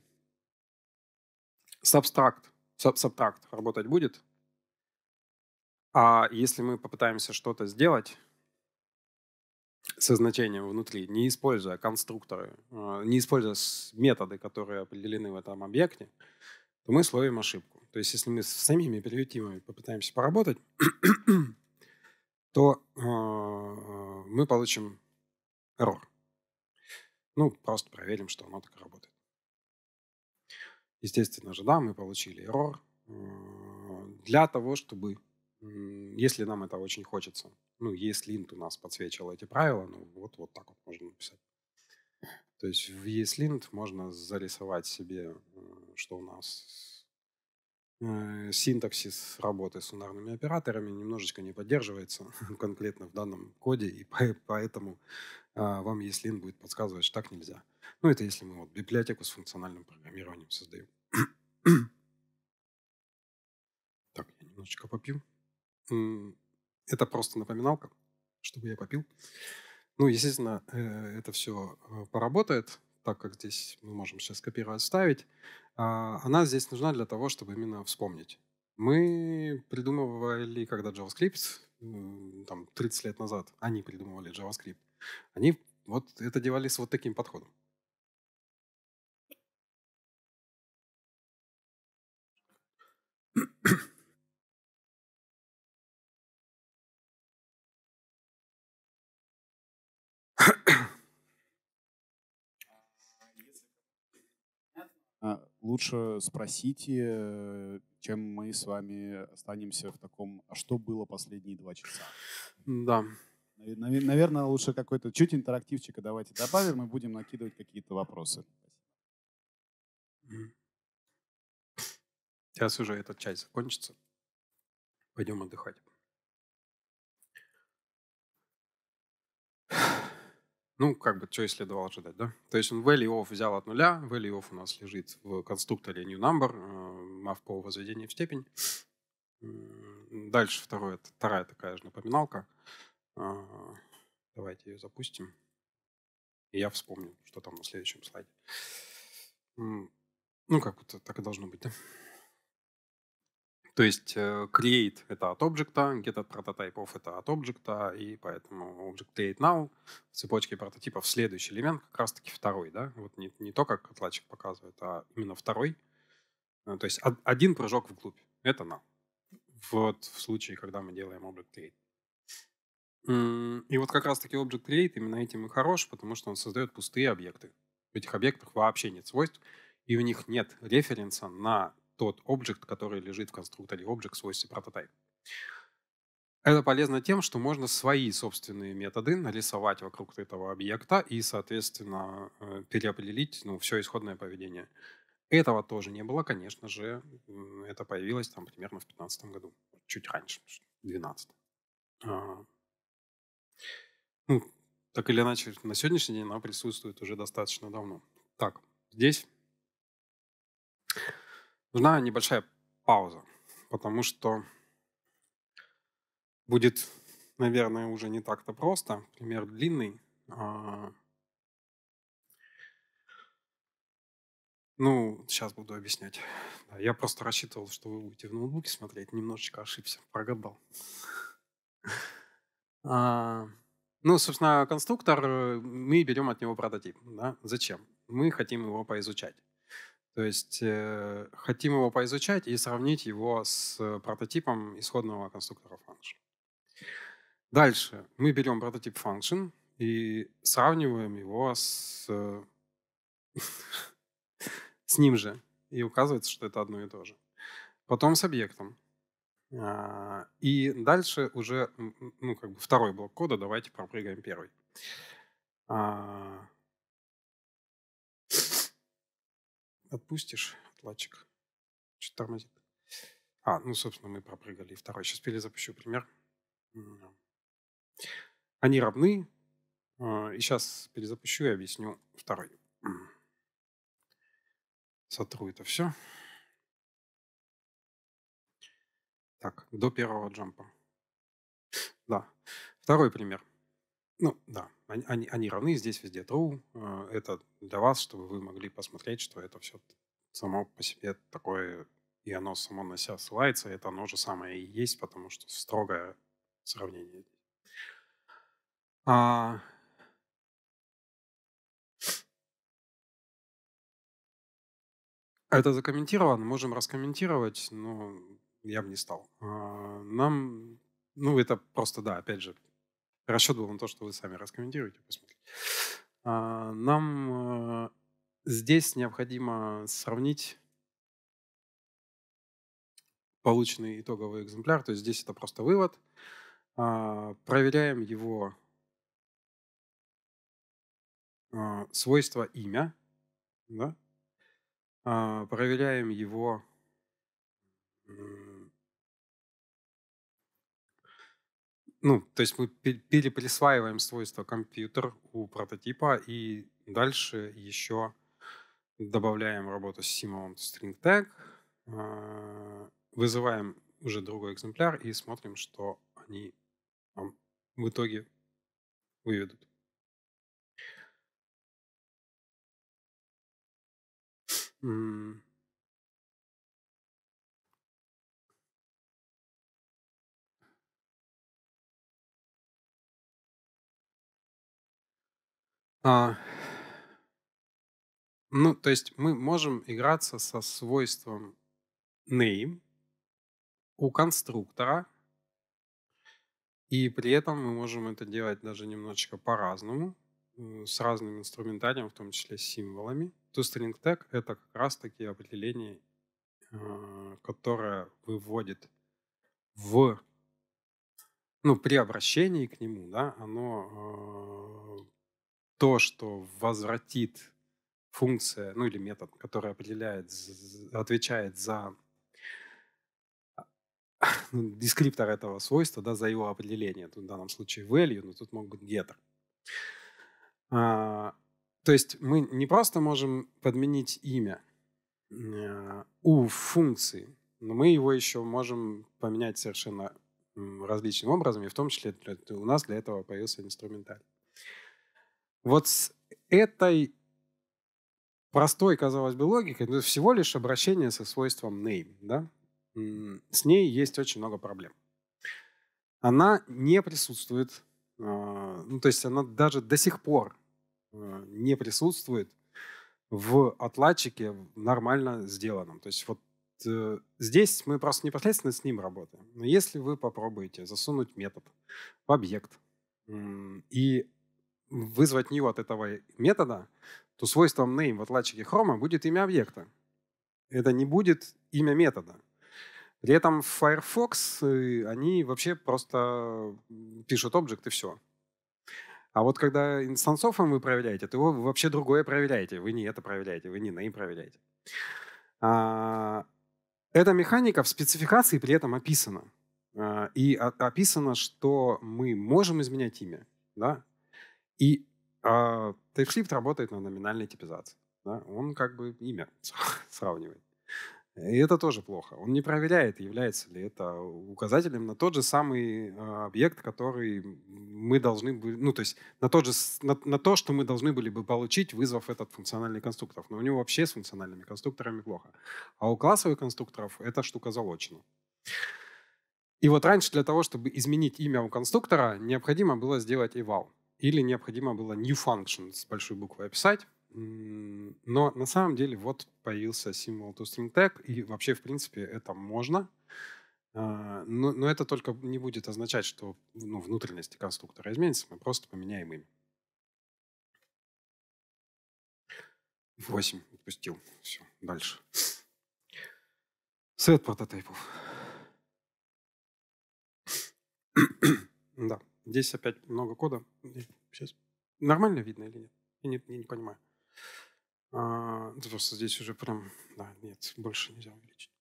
сабстракт, саб сабтракт работать будет, а если мы попытаемся что-то сделать, [LAUGHS] со значением внутри, не используя конструкторы, а, не используя методы, которые определены в этом объекте, то мы словим ошибку. То есть если мы с самими переютимами попытаемся поработать, [COUGHS] то а, мы получим error. Ну, просто проверим, что оно так работает. Естественно же, да, мы получили error. А, для того, чтобы если нам это очень хочется. Ну, если int у нас подсвечивал эти правила, ну вот, вот так вот можно написать. То есть в ESLint можно зарисовать себе, э, что у нас э, синтаксис работы с унарными операторами немножечко не поддерживается [LAUGHS] конкретно в данном коде, и поэтому а, вам ESLint будет подсказывать, что так нельзя. Ну, это если мы вот библиотеку с функциональным программированием создаем. [CLEARS THROAT] так, я немножечко попью. Э, это просто напоминалка, чтобы я попил. Ну, естественно, э, это все э, поработает, так как здесь мы можем сейчас копировать, ставить. А, она здесь нужна для того, чтобы именно вспомнить. Мы придумывали, когда JavaScript, там, 30 лет назад, они придумывали JavaScript, они вот это делали с вот таким подходом. лучше спросите, э, чем мы с вами останемся в таком, а что было последние два часа? Да. Наверное, лучше какой-то чуть интерактивчика давайте добавим, мы будем накидывать какие-то вопросы. Сейчас уже эта часть закончится. Пойдем отдыхать. Ну, как бы, что и следовало ожидать, да? То есть он value of взял от нуля, value of у нас лежит в конструкторе new number, э, map по возведению в степень. Дальше второе, вторая такая же напоминалка. А, давайте ее запустим. И я вспомню, что там на следующем слайде. Ну, как будто так и должно быть, да? То есть э, create — это от объекта, get от прототипов — это от объекта, и поэтому object create now в цепочке прототипов следующий элемент как раз-таки второй, да? Вот не, не то, как отладчик показывает, а именно второй. Э, то есть один прыжок вглубь — это now. Вот в случае, когда мы делаем object create. И вот как раз-таки Object Create именно этим и хорош, потому что он создает пустые объекты. В этих объектах вообще нет свойств, и у них нет референса на тот объект, который лежит в конструкторе объект с оси прототип. Это полезно тем, что можно свои собственные методы нарисовать вокруг этого объекта и, соответственно, э, переопределить ну, все исходное поведение. Этого тоже не было, конечно же, это появилось там примерно в 2015 году, чуть раньше, в 2012. А. Ну, так или иначе, на сегодняшний день она присутствует уже достаточно давно. Так, здесь Нужна небольшая пауза, потому что будет, наверное, уже не так-то просто. Пример длинный. А, ну, сейчас буду объяснять. я просто рассчитывал, что вы будете в ноутбуке смотреть, немножечко ошибся, прогадал. А, ну, собственно, конструктор, э, мы берем от него прототип. Да? Зачем? Мы хотим его поизучать. То есть э, хотим его поизучать и сравнить его с э, прототипом исходного конструктора function. Дальше мы берем прототип function и сравниваем его с, э, [LAUGHS] с ним же. И указывается, что это одно и то же. Потом с объектом. А, и дальше уже ну, как бы второй блок кода. Давайте пропрыгаем первый. А, Отпустишь отладчик? Что тормозит? А, ну, собственно, мы пропрыгали. Второй. Сейчас перезапущу пример. Они равны. А, и сейчас перезапущу и объясню второй. Сотру это все. Так, до первого джампа. Да. Второй пример. Ну, да они, они, они равны здесь везде true. А, это для вас, чтобы вы могли посмотреть, что это все само по себе такое, и оно само на себя ссылается, это оно же самое и есть, потому что строгое сравнение. А... Это закомментировано, можем раскомментировать, но я бы не стал. А, нам, ну это просто, да, опять же, расчет был на то, что вы сами раскомментируете, посмотрите. А, нам э, здесь необходимо сравнить полученный итоговый экземпляр, то есть здесь это просто вывод. А, проверяем его а, свойство имя, да? проверяем его ну, то есть мы переприсваиваем свойства компьютер у прототипа и дальше еще добавляем работу с символом string tag, а, вызываем уже другой экземпляр и смотрим, что они там в итоге выведут. Mm. А, ну, то есть мы можем играться со свойством name у конструктора, и при этом мы можем это делать даже немножечко по-разному, э, с разным инструментарием, в том числе с символами. ToString tag — это как раз-таки определение, а, которое выводит в... Ну, при обращении к нему, да, оно а, то, что возвратит функция, ну или метод, который определяет, отвечает за [LAUGHS] ну, дескриптор этого свойства, да, за его определение. Тут в данном случае value, но тут мог быть getter. А, то есть мы не просто можем подменить имя э, у функции, но мы его еще можем поменять совершенно различным образом, и в том числе у нас для этого появился инструментарий. Вот с этой простой, казалось бы, логикой, ну, всего лишь обращение со свойством name, да, с ней есть очень много проблем. Она не присутствует, а, ну, то есть она даже до сих пор а, не присутствует в отладчике нормально сделанном. То есть вот э, здесь мы просто непосредственно с ним работаем. Но если вы попробуете засунуть метод в объект и вызвать new от этого метода, то свойством name в отладчике хрома будет имя объекта. Это не будет имя метода. При этом в Firefox э, они вообще просто пишут объект и все. А вот когда инстансофом вы проверяете, то вы вообще другое проверяете. Вы не это проверяете, вы не name проверяете. А, эта механика в спецификации при этом описана. А, и описано, что мы можем изменять имя. Да? И э, а, TypeScript работает на номинальной типизации. Да? Он как бы имя [LAUGHS] сравнивает. И это тоже плохо. Он не проверяет, является ли это указателем на тот же самый а, объект, который мы должны были, ну то есть на, тот же, на, на то, что мы должны были бы получить, вызвав этот функциональный конструктор. Но у него вообще с функциональными конструкторами плохо. А у классовых конструкторов эта штука залочена. И вот раньше для того, чтобы изменить имя у конструктора, необходимо было сделать eval или необходимо было new function с большой буквы описать. Но на самом деле вот появился символ toString tag, и вообще, в принципе, это можно. А, но, но это только не будет означать, что ну, внутренности конструктора изменится, мы просто поменяем им. 8 отпустил. Все, дальше. Свет прототипов. [CLEARS THROAT] да. Здесь опять много кода. Сейчас. Нормально видно или нет? Я не, я не понимаю. А, просто здесь уже прям... Да, нет, больше нельзя увеличить.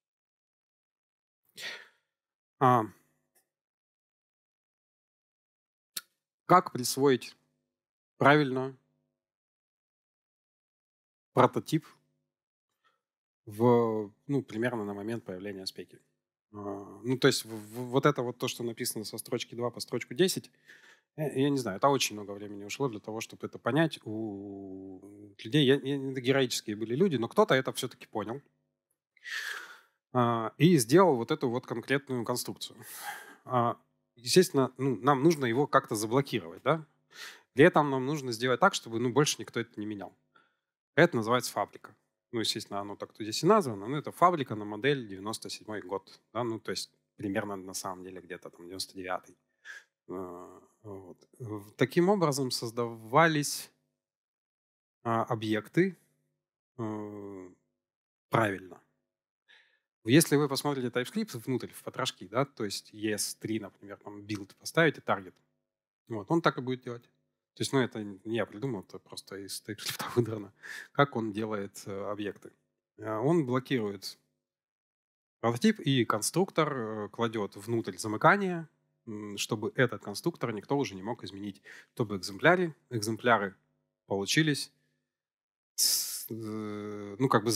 А, как присвоить правильно прототип в, ну, примерно на момент появления спеки? А, ну, то есть вот это вот то, что написано со строчки 2 по строчку 10, э, я не знаю, это очень много времени ушло для того, чтобы это понять у людей. Я, я, это героические были люди, но кто-то это все-таки понял а, и сделал вот эту вот конкретную конструкцию. А, естественно, ну, нам нужно его как-то заблокировать, да? При этом нам нужно сделать так, чтобы ну, больше никто это не менял. Это называется фабрика ну, естественно, оно так то здесь и названо, но это фабрика на модель 97 год, да, ну, то есть примерно на самом деле где-то там 99-й. А, вот. Таким образом создавались а, объекты э, правильно. Если вы посмотрите TypeScript внутрь, в потрошки, да, то есть ES3, например, там build поставите, таргет, вот, он так и будет делать. То есть, ну, это не я придумал, это просто из TypeScript выдрано. Как он делает э, объекты? А, он блокирует прототип и конструктор э, кладет внутрь замыкание, чтобы этот конструктор никто уже не мог изменить, чтобы экземпляры, экземпляры получились, э, ну, как бы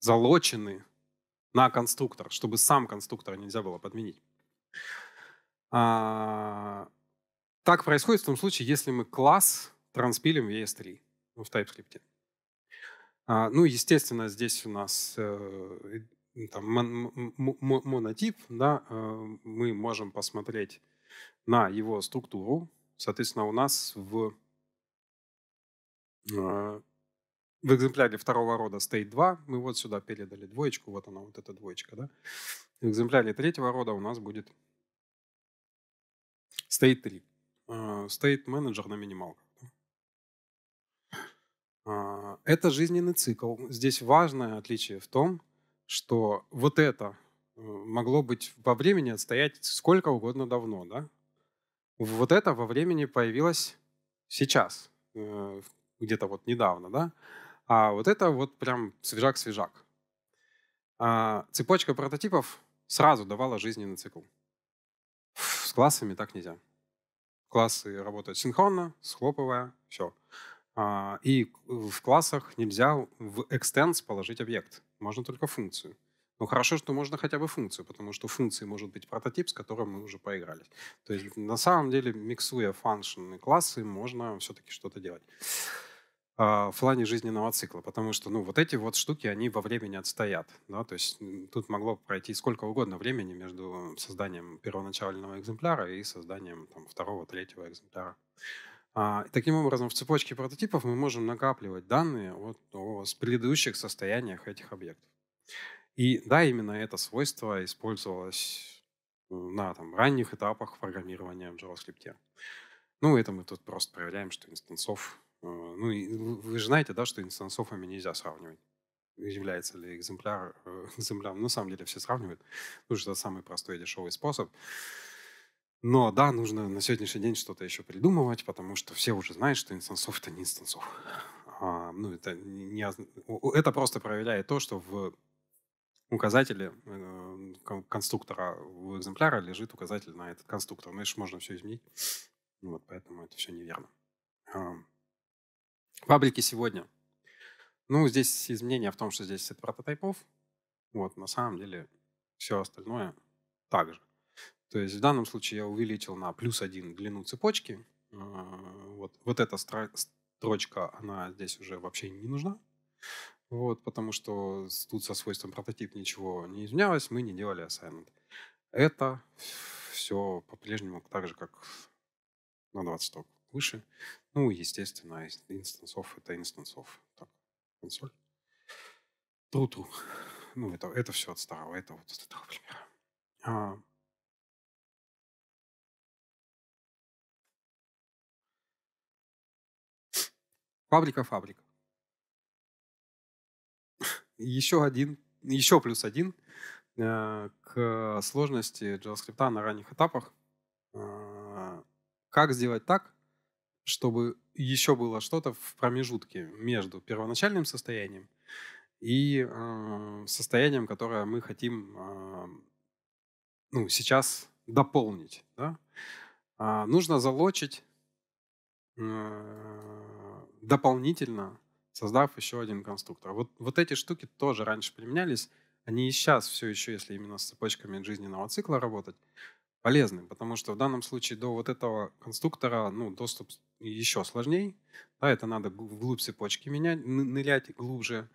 залочены на конструктор, чтобы сам конструктор нельзя было подменить. А, так происходит в том случае, если мы класс транспилим в ES3 ну, в TypeScript. А, ну, естественно, здесь у нас э, там, монотип, да, э, мы можем посмотреть на его структуру. Соответственно, у нас в, э, в экземпляре второго рода стоит 2, мы вот сюда передали двоечку, вот она, вот эта двоечка. Да? В экземпляре третьего рода у нас будет стоит 3. А, стоит менеджер на минималках. А, это жизненный цикл. Здесь важное отличие в том, что вот это э, могло быть во времени отстоять сколько угодно давно. Да? Вот это во времени появилось сейчас, э, где-то вот недавно. Да? А вот это вот прям свежак-свежак. А цепочка прототипов сразу давала жизненный цикл. С классами так нельзя. Классы работают синхронно, схлопывая, все. А, и в классах нельзя в extends положить объект, можно только функцию. Ну хорошо, что можно хотя бы функцию, потому что функции может быть прототип, с которым мы уже поиграли. То есть на самом деле, миксуя function и классы, можно все-таки что-то делать. А, в плане жизненного цикла, потому что ну, вот эти вот штуки, они во времени отстоят. Да? То есть тут могло пройти сколько угодно времени между созданием первоначального экземпляра и созданием там, второго, третьего экземпляра. А, таким образом, в цепочке прототипов мы можем накапливать данные вот о, с предыдущих состояниях этих объектов. И да, именно это свойство использовалось на там, ранних этапах программирования в JavaScript. Ну, это мы тут просто проверяем, что инстансов Э, ну, вы же знаете, да, что инстансофами нельзя сравнивать. Является ли экземпляр э, [LAUGHS] экземпляром? Ну, на самом деле все сравнивают, потому что это самый простой и дешевый способ. Но да, нужно на сегодняшний день что-то еще придумывать, потому что все уже знают, что инстансов это не инстансов. А, ну, это, не, это просто проверяет то, что в указателе э, конструктора у экземпляра лежит указатель на этот конструктор. Ну, это же можно все изменить. Вот, поэтому это все неверно. Фабрики сегодня. Ну, здесь изменение в том, что здесь это прототипов. Вот, на самом деле все остальное также. То есть в данном случае я увеличил на плюс один длину цепочки. А, вот, вот эта строчка, она здесь уже вообще не нужна. Вот, потому что тут со свойством прототип ничего не изменялось, мы не делали assignment. Это все по-прежнему так же, как на 20 ток выше. Ну, естественно, а инстансов — это инстансов. Так, консоль. Тру-тру. Ну, это, это все от старого, это вот от этого примера. А, Фабрика, фабрика. Еще один, еще плюс один э, к сложности JavaScript на ранних этапах. Э, как сделать так, чтобы еще было что-то в промежутке между первоначальным состоянием и э, состоянием, которое мы хотим э, ну, сейчас дополнить. Да? А, нужно залочить э, дополнительно, создав еще один конструктор. Вот, вот эти штуки тоже раньше применялись. Они и сейчас все еще, если именно с цепочками жизненного цикла работать, полезны, потому что в данном случае до вот этого конструктора ну, доступ еще сложнее. Да, это надо вглубь цепочки менять, нылять глубже.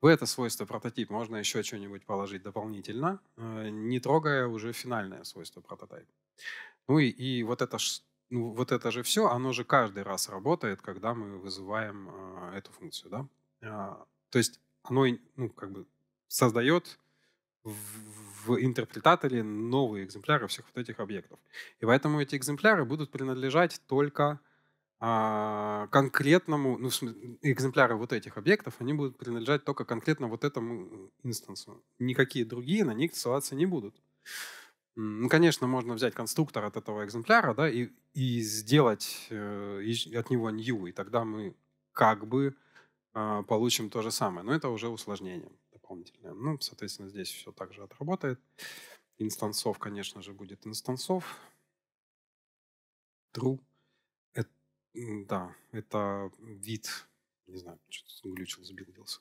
В это свойство прототип можно еще что-нибудь положить дополнительно, э, не трогая уже финальное свойство прототип. Ну и, и вот это ну, вот это же все, оно же каждый раз работает, когда мы вызываем э, эту функцию, да? А, то есть оно, ну, как бы создает в интерпретаторе новые экземпляры всех вот этих объектов. И поэтому эти экземпляры будут принадлежать только а, конкретному, ну, экземпляры вот этих объектов, они будут принадлежать только конкретно вот этому инстансу. Никакие другие на них ссылаться не будут. Ну, конечно, можно взять конструктор от этого экземпляра, да, и, и сделать э, от него new, и тогда мы как бы э, получим то же самое. Но это уже усложнение дополнительное. Ну, соответственно, здесь все также отработает. Инстансов, конечно же, будет инстансов. True. Да, это вид, не знаю, что-то глючил, сбилдился.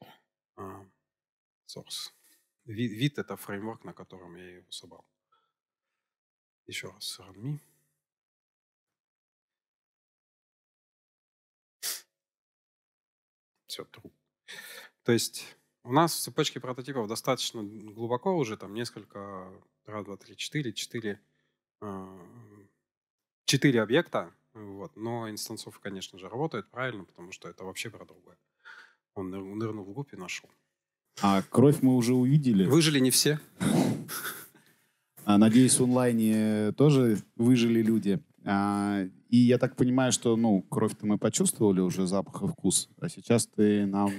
Uh, а, source. Вид, вид — это фреймворк, на котором я его собрал. Еще раз, runme. Все, true. То есть у нас в цепочке прототипов достаточно глубоко уже, там несколько, раз, два, три, четыре, четыре, а, четыре объекта, вот. Но инстанцовка, конечно же, работает правильно, потому что это вообще про другое. Он нырнул в глубь и нашел. А кровь мы уже увидели. Выжили не все. [LAUGHS] А, надеюсь, в онлайне тоже выжили люди. А, и я так понимаю, что ну, кровь-то мы почувствовали уже, запах и вкус. А сейчас ты нам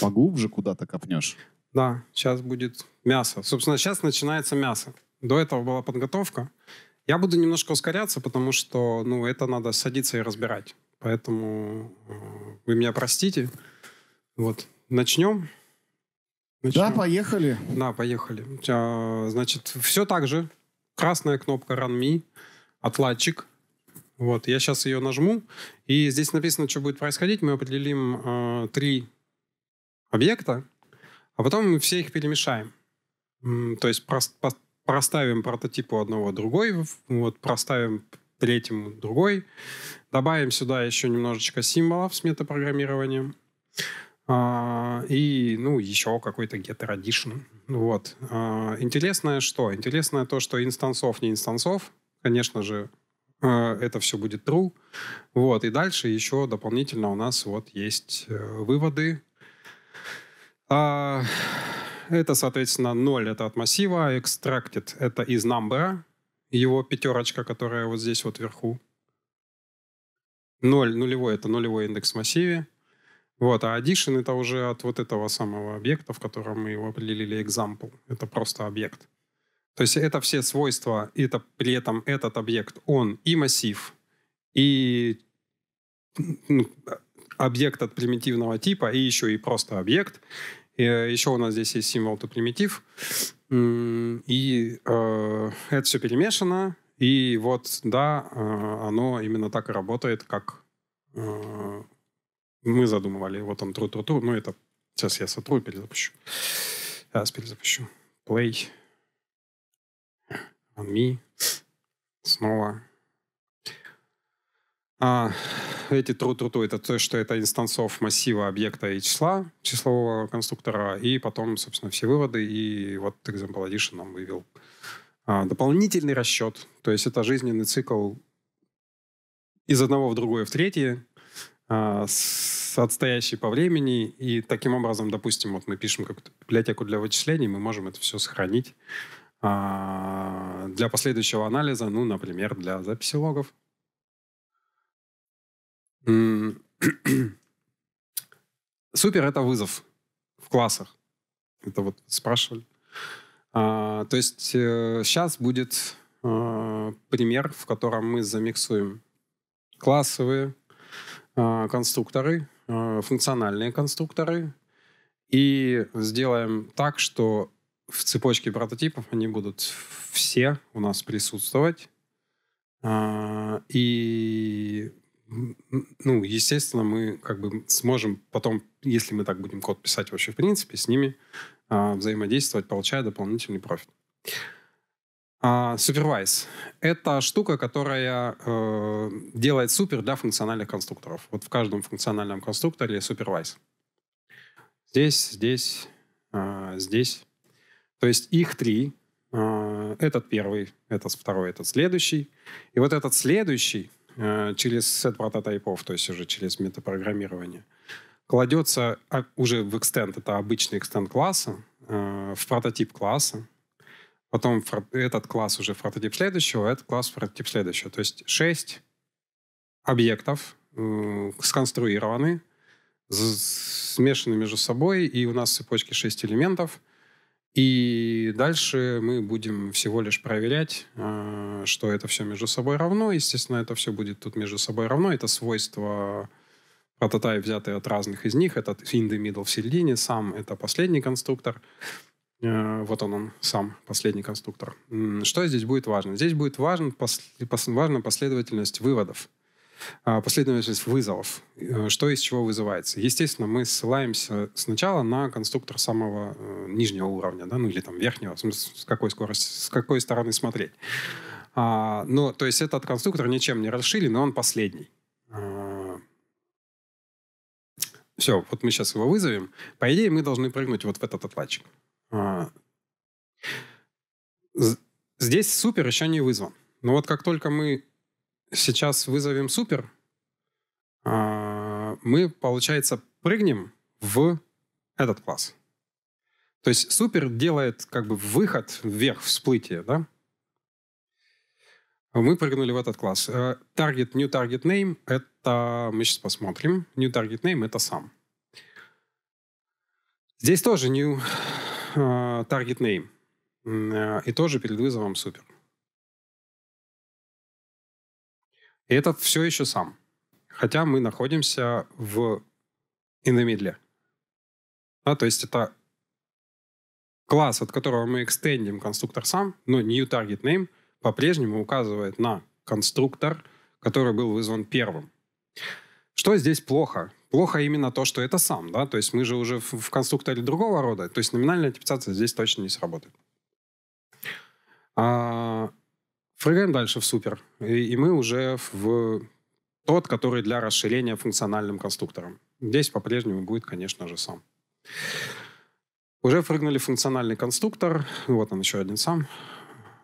поглубже куда-то копнешь. Да, сейчас будет мясо. Собственно, сейчас начинается мясо. До этого была подготовка. Я буду немножко ускоряться, потому что ну, это надо садиться и разбирать. Поэтому э, вы меня простите. Вот. Начнем. Начнем. Да, поехали. Да, поехали. Значит, все так же. Красная кнопка Run Me, отладчик. Вот, я сейчас ее нажму, и здесь написано, что будет происходить. Мы определим э, три объекта, а потом мы все их перемешаем. То есть прост, проставим прототипу одного другой, вот, проставим третьему другой, добавим сюда еще немножечко символов с метапрограммированием, а, и, ну, еще какой-то getter addition. Ну вот. А, интересное что? Интересное то, что инстансов, не инстансов, конечно же, а, это все будет true. Вот. И дальше еще дополнительно у нас вот есть э, выводы. А, это, соответственно, 0 — это от массива, extracted — это из number, его пятерочка, которая вот здесь вот вверху. 0, нулевой — это нулевой индекс в массиве. Вот, а addition — это уже от вот этого самого объекта, в котором мы его определили example. Это просто объект. То есть это все свойства, и это, при этом этот объект, он и массив, и объект от примитивного типа, и еще и просто объект, Э, Еще у нас здесь есть символ to примитив. И э, это все перемешано. И вот, да, э, оно именно так и работает, как э, мы задумывали. Вот он тру-тру-тру. Ну, это сейчас я сотру и перезапущу. Сейчас перезапущу. Play. On me. Снова. А, эти тру-тру-тру — это то, что это инстансов массива объекта и числа, числового конструктора, и потом, собственно, все выводы, и вот Example Edition нам вывел а, дополнительный расчет, то есть это жизненный цикл из одного в другое в третье, а, с отстоящий по времени, и таким образом, допустим, вот мы пишем какую-то библиотеку для вычислений, мы можем это все сохранить а, для последующего анализа, ну, например, для записи логов. [CLEARS THROAT] Супер — это вызов в классах. Это вот спрашивали. А, то есть э, сейчас будет э, пример, в котором мы замиксуем классовые э, конструкторы, э, функциональные конструкторы и сделаем так, что в цепочке прототипов они будут все у нас присутствовать. Э, и ну, естественно, мы как бы сможем потом, если мы так будем код писать вообще в принципе, с ними а, взаимодействовать, получая дополнительный профит. А, Supervise — это штука, которая э, делает супер для функциональных конструкторов. Вот в каждом функциональном конструкторе Supervise. Здесь, здесь, э, здесь. То есть их три. Э, этот первый, этот второй, этот следующий. И вот этот следующий — Э, через сет прототипов, то есть уже через метапрограммирование. Кладется а, уже в экстенд это обычный экстенд класса, э, в прототип класса, потом этот класс уже в прототип следующего, а этот класс в прототип следующего. То есть 6 объектов э, сконструированы, смешаны между собой, и у нас цепочки 6 элементов — и дальше мы будем всего лишь проверять, э, что это все между собой равно. Естественно, это все будет тут между собой равно. Это свойство прототайп, взятые от разных из них. Этот in the middle в середине, сам это последний конструктор. Э, вот он, он сам, последний конструктор. Что здесь будет важно? Здесь будет важен, пос, важна последовательность выводов. А, последовательность вызовов, э, что из чего вызывается. Естественно, мы ссылаемся сначала на конструктор самого э, нижнего уровня, да, ну или там верхнего, с какой скорости, с какой стороны смотреть. А, ну, то есть этот конструктор ничем не расширен, но он последний. А, все, вот мы сейчас его вызовем. По идее, мы должны прыгнуть вот в этот отладчик. А, здесь супер еще не вызван. Но вот как только мы сейчас вызовем супер, а, мы, получается, прыгнем в этот класс. То есть супер делает как бы выход вверх, всплытие, да? Мы прыгнули в этот класс. Target, э, new target name — это... Мы сейчас посмотрим. New target name — это сам. Здесь тоже new э, target name. Э, и тоже перед вызовом супер. И это все еще сам. Хотя мы находимся в in the middle. Да, то есть это класс, от которого мы экстендим конструктор сам, но new target name по-прежнему указывает на конструктор, который был вызван первым. Что здесь плохо? Плохо именно то, что это сам, да, то есть мы же уже в конструкторе другого рода, то есть номинальная типизация здесь точно не сработает. А, Прыгаем дальше в супер. И, и мы уже в тот, который для расширения функциональным конструктором. Здесь по-прежнему будет, конечно же, сам. Уже прыгнули функциональный конструктор. Вот он еще один сам.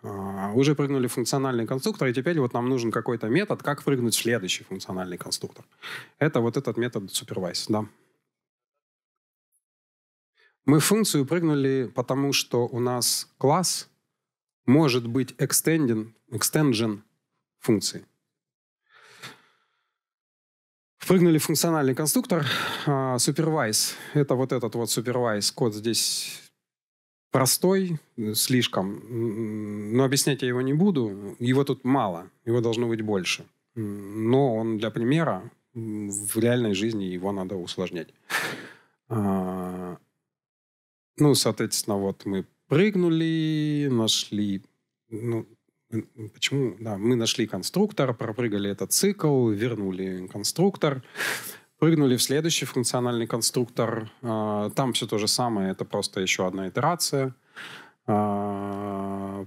Uh, уже прыгнули функциональный конструктор, и теперь вот нам нужен какой-то метод, как прыгнуть в следующий функциональный конструктор. Это вот этот метод supervise, да. Мы функцию прыгнули, потому что у нас класс может быть экстенден extension функции. Впрыгнули в функциональный конструктор. Supervise а, — это вот этот вот supervise. Код здесь простой слишком, но объяснять я его не буду. Его тут мало, его должно быть больше. Но он для примера, в реальной жизни его надо усложнять. А, ну, соответственно, вот мы прыгнули, нашли ну, Почему? Да, мы нашли конструктор, пропрыгали этот цикл, вернули конструктор, прыгнули в следующий функциональный конструктор. А, там все то же самое, это просто еще одна итерация. А,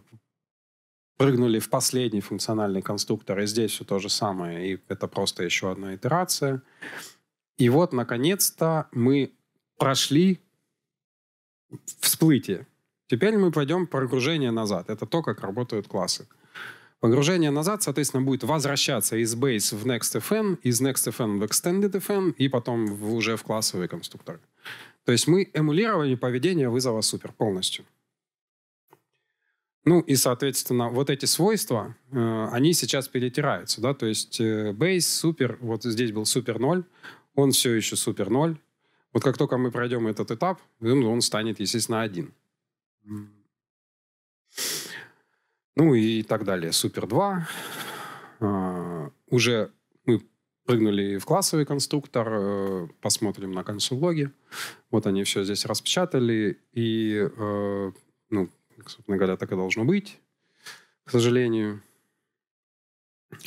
прыгнули в последний функциональный конструктор, и здесь все то же самое, и это просто еще одна итерация. И вот, наконец-то, мы прошли всплытие. Теперь мы пойдем прогружение назад. Это то, как работают классы. Погружение назад, соответственно, будет возвращаться из Base в Next.fn, из Next.fn в Extended.fn и потом в, уже в классовые конструкторы. То есть мы эмулировали поведение вызова супер полностью. Ну и, соответственно, вот эти свойства, э, они сейчас перетираются. Да? То есть э, Base, супер, вот здесь был супер 0, он все еще супер 0. Вот как только мы пройдем этот этап, он станет, естественно, 1. Ну и так далее. Супер 2. А, уже мы прыгнули в классовый конструктор, э, посмотрим на консулоги. Вот они все здесь распечатали. И, э, ну, собственно говоря, так и должно быть. К сожалению,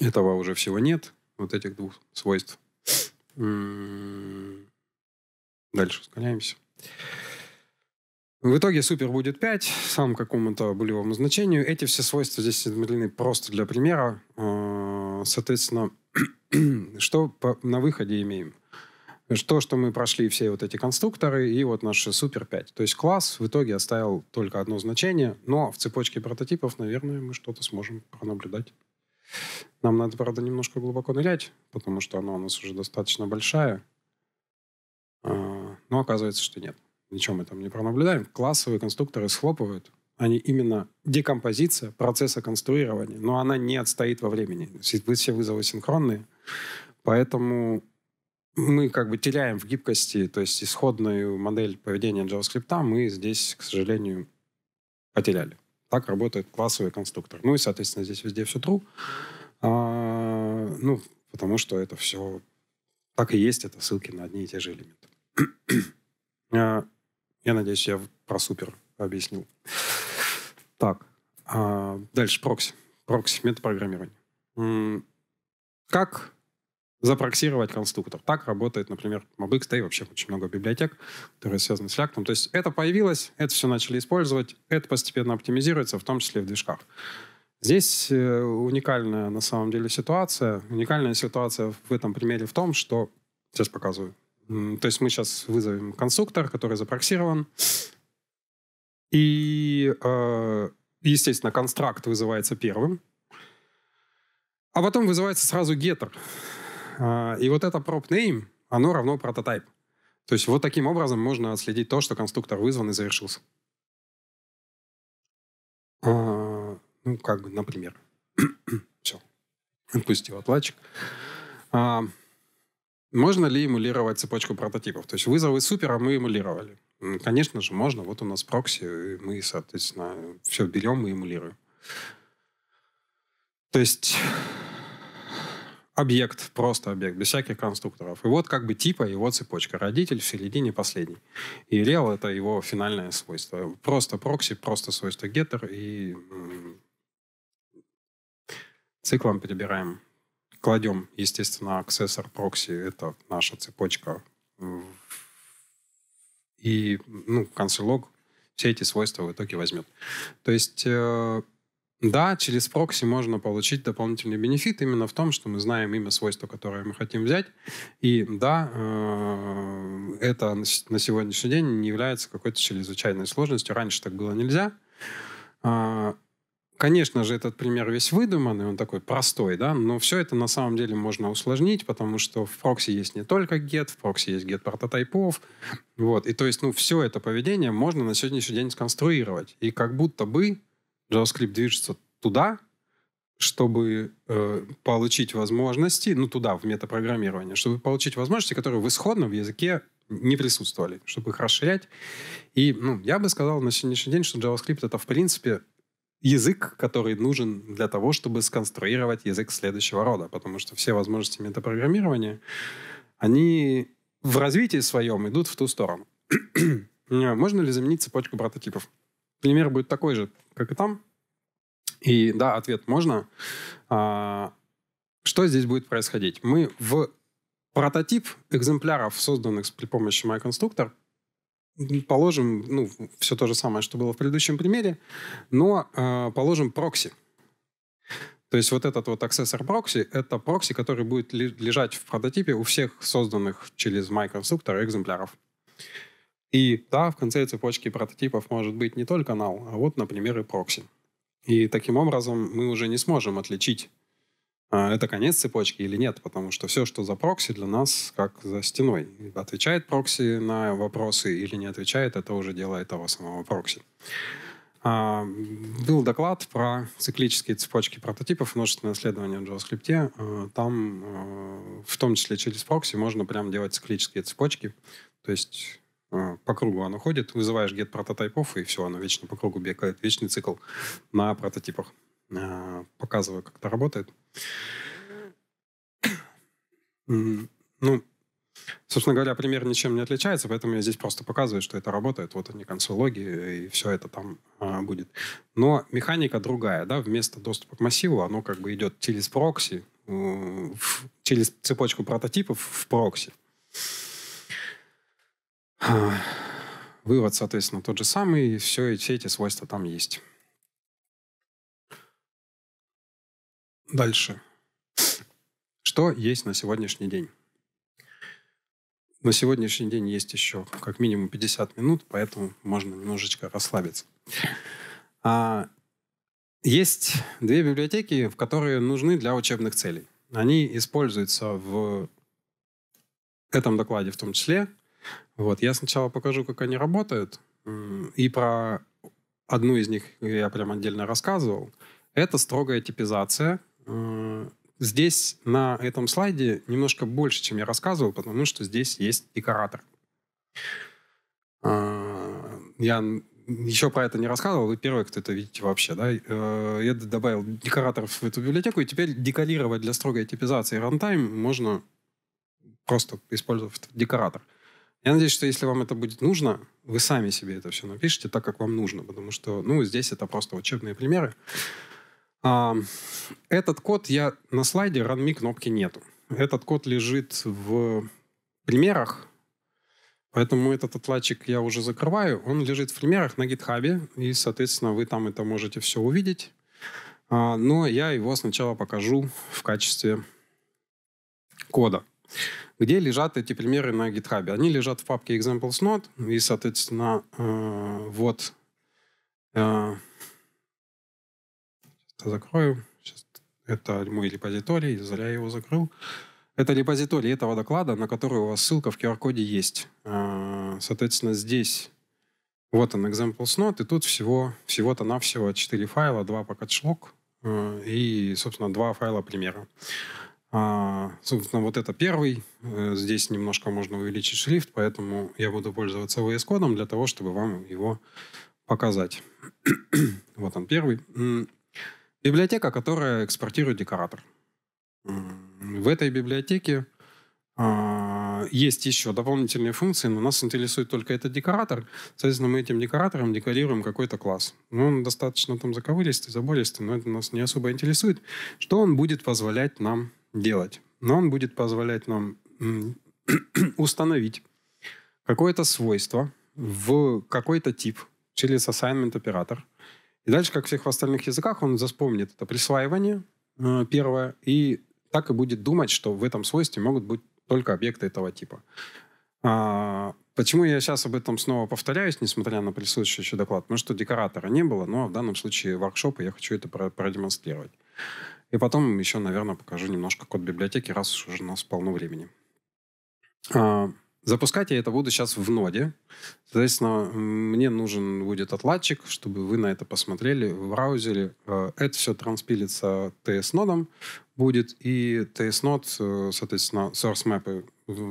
этого уже всего нет. Вот этих двух свойств. Дальше ускоряемся. В итоге супер будет 5, сам какому-то булевому значению. Эти все свойства здесь измерлены просто для примера. А, соответственно, [CLEARS THROAT] что на выходе имеем? То, что мы прошли все вот эти конструкторы и вот наши супер 5. То есть класс в итоге оставил только одно значение, но в цепочке прототипов, наверное, мы что-то сможем пронаблюдать. Нам надо, правда, немножко глубоко нырять, потому что она у нас уже достаточно большая. А, но оказывается, что нет ничем мы там не пронаблюдаем, классовые конструкторы схлопывают они именно декомпозиция процесса конструирования, но она не отстоит во времени. Все вызовы синхронные, поэтому мы как бы теряем в гибкости, то есть исходную модель поведения JavaScript мы здесь, к сожалению, потеряли. Так работает классовый конструктор. Ну и, соответственно, здесь везде все true. А, ну, потому что это все так и есть, это ссылки на одни и те же элементы. [CLEARS THROAT] А, я надеюсь, я про супер объяснил. Так, а дальше прокси. Прокси, метапрограммирование. Как запроксировать конструктор. Так работает, например, MobX, да и вообще очень много библиотек, которые связаны с React. Ну, то есть это появилось, это все начали использовать, это постепенно оптимизируется, в том числе в движках. Здесь э, уникальная на самом деле ситуация. Уникальная ситуация в этом примере в том, что... Сейчас показываю. То есть мы сейчас вызовем конструктор, который запроксирован. И, э, естественно, констракт вызывается первым. А потом вызывается сразу геттер. А, и вот это prop name, оно равно прототип. То есть вот таким образом можно отследить то, что конструктор вызван и завершился. А, ну, как бы, например. [COUGHS] Все. Отпустил отладчик. А, можно ли эмулировать цепочку прототипов? То есть вызовы супера мы эмулировали. Конечно же, можно. Вот у нас прокси, и мы, соответственно, все берем и эмулируем. То есть объект, просто объект, без всяких конструкторов. И вот как бы типа его цепочка. Родитель в середине последний. И реал это его финальное свойство. Просто прокси, просто свойство геттер и циклом перебираем кладем, естественно, аксессор прокси, это наша цепочка и ну, консолог все эти свойства в итоге возьмет. То есть, э, да, через прокси можно получить дополнительный бенефит именно в том, что мы знаем имя свойства, которое мы хотим взять. И да, э, это на сегодняшний день не является какой-то чрезвычайной сложностью. Раньше так было нельзя. А, Конечно же, этот пример весь выдуманный, он такой простой, да, но все это на самом деле можно усложнить, потому что в прокси есть не только get, в прокси есть get прототипов, вот, и то есть, ну, все это поведение можно на сегодняшний день сконструировать, и как будто бы JavaScript движется туда, чтобы э, получить возможности, ну, туда, в метапрограммирование, чтобы получить возможности, которые в исходном языке не присутствовали, чтобы их расширять. И, ну, я бы сказал на сегодняшний день, что JavaScript — это, в принципе, язык, который нужен для того, чтобы сконструировать язык следующего рода, потому что все возможности метапрограммирования, они в развитии своем идут в ту сторону. [CLEARS THROAT] Э, можно ли заменить цепочку прототипов? Пример будет такой же, как и там. И да, ответ можно. А, что здесь будет происходить? Мы в прототип экземпляров, созданных при помощи MyConstructor, положим, ну, все то же самое, что было в предыдущем примере, но э, положим прокси. То есть вот этот вот аксессор прокси — это прокси, который будет лежать в прототипе у всех созданных через MyConstructor экземпляров. И да, в конце цепочки прототипов может быть не только null, а вот, например, и прокси. И таким образом мы уже не сможем отличить а это конец цепочки или нет, потому что все, что за прокси, для нас как за стеной. Отвечает прокси на вопросы или не отвечает, это уже дело этого самого прокси. А, был доклад про циклические цепочки прототипов, множественное исследование в JavaScript. А, там, в том числе через прокси, можно прямо делать циклические цепочки. То есть по кругу оно ходит, вызываешь get прототипов, и все, оно вечно по кругу бегает, вечный цикл на прототипах. А, показываю, как это работает. Ну, собственно говоря, пример ничем не отличается, поэтому я здесь просто показываю, что это работает. Вот они консологи, и все это там а, будет. Но механика другая, да, вместо доступа к массиву оно как бы идет через прокси, э, в, через цепочку прототипов в прокси. А, вывод, соответственно, тот же самый, и все, и все эти свойства там есть. Дальше. Что есть на сегодняшний день? На сегодняшний день есть еще как минимум 50 минут, поэтому можно немножечко расслабиться. А, есть две библиотеки, в которые нужны для учебных целей. Они используются в этом докладе в том числе. Вот, я сначала покажу, как они работают. И про одну из них я прям отдельно рассказывал. Это строгая типизация, Э, здесь на этом слайде немножко больше, чем я рассказывал, потому что здесь есть декоратор. Э, я еще про это не рассказывал, вы первый, кто это видите вообще. Да? Э, я добавил декораторов в эту библиотеку, и теперь декорировать для строгой типизации рантайм можно просто использовав декоратор. Я надеюсь, что если вам это будет нужно, вы сами себе это все напишите так, как вам нужно, потому что ну, здесь это просто учебные примеры. Этот код я на слайде RunMe кнопки нету. Этот код лежит в примерах, поэтому этот отладчик я уже закрываю. Он лежит в примерах на GitHub, и, соответственно, вы там это можете все увидеть. А, но я его сначала покажу в качестве кода. Где лежат эти примеры на GitHub? Они лежат в папке examples.node, и, соответственно, а, вот а, закрою. Сейчас это мой репозиторий, зря я его закрыл. Это репозиторий этого доклада, на который у вас ссылка в QR-коде есть. А, соответственно, здесь вот он, examples note. и тут всего, всего-то навсего 4 файла, 2 packet log и, собственно, 2 файла примера. А, собственно, вот это первый. Э, здесь немножко можно увеличить шрифт, поэтому я буду пользоваться VS кодом для того, чтобы вам его показать. [CLEARS THROAT] вот он первый. Библиотека, которая экспортирует декоратор. В этой библиотеке э, есть еще дополнительные функции, но нас интересует только этот декоратор. Соответственно, мы этим декоратором декорируем какой-то класс. Но ну, он достаточно там заковыристый, забористый, но это нас не особо интересует. Что он будет позволять нам делать? Но он будет позволять нам [CLEARS THROAT] установить какое-то свойство в какой-то тип через assignment оператор – и дальше, как в всех остальных языках, он запомнит это присваивание э, первое, и так и будет думать, что в этом свойстве могут быть только объекты этого типа. А, почему я сейчас об этом снова повторяюсь, несмотря на присутствующий доклад? Потому что декоратора не было, но в данном случае воркшопа, я хочу это продемонстрировать. И потом еще, наверное, покажу немножко код библиотеки, раз уж уже у нас полно времени. А, Запускать я это буду сейчас в ноде. Соответственно, мне нужен будет отладчик, чтобы вы на это посмотрели в браузере. Э, это все транспилится TS-нодом будет, и TS-нод, э, соответственно, source map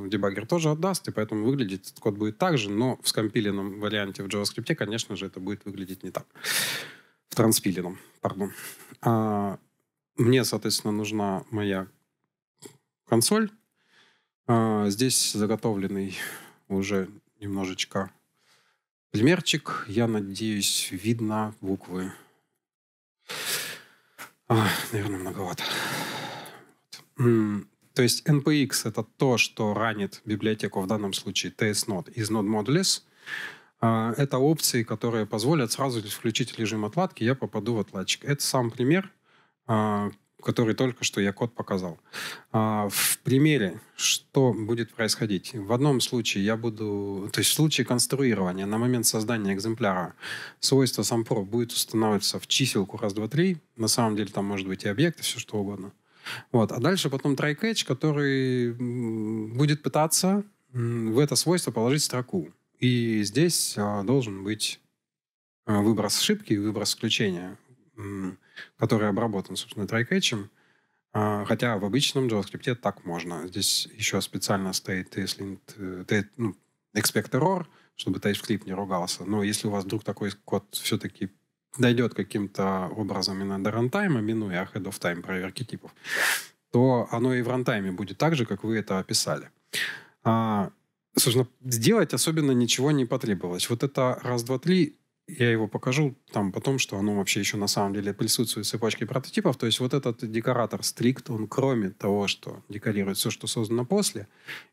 дебаггер тоже отдаст, и поэтому выглядит этот код будет так же, но в скомпиленном варианте в JavaScript, конечно же, это будет выглядеть не так. В транспиленном, пардон. А, мне, соответственно, нужна моя консоль, а, здесь заготовленный уже немножечко примерчик. Я надеюсь, видно буквы. наверное, многовато. То есть NPX — это то, что ранит библиотеку, в данном случае TS-Node из Node Modules. А, это опции, которые позволят сразу включить режим отладки, я попаду в отладчик. Это сам пример а, который только что я код показал. А, в примере, что будет происходить? В одном случае я буду, то есть в случае конструирования на момент создания экземпляра свойство сампро будет устанавливаться в чиселку раз, два, три. На самом деле там может быть и объекты, все что угодно. Вот. А дальше потом try-catch, который будет пытаться в это свойство положить строку. И здесь а, должен быть а, выброс ошибки и выброс включения который обработан, собственно, трайкетчем. А, хотя в обычном JavaScript так можно. Здесь еще специально стоит TSLint, э, t, ну, expect error, чтобы TypeScript не ругался. Но если у вас вдруг такой код все-таки дойдет каким-то образом именно до рантайма, минуя ahead а of time проверки типов, то оно и в рантайме будет так же, как вы это описали. А, собственно, сделать особенно ничего не потребовалось. Вот это раз, два, три я его покажу там потом, что оно вообще еще на самом деле присутствует в цепочке прототипов. То есть вот этот декоратор стрикт, он кроме того, что декорирует все, что создано после,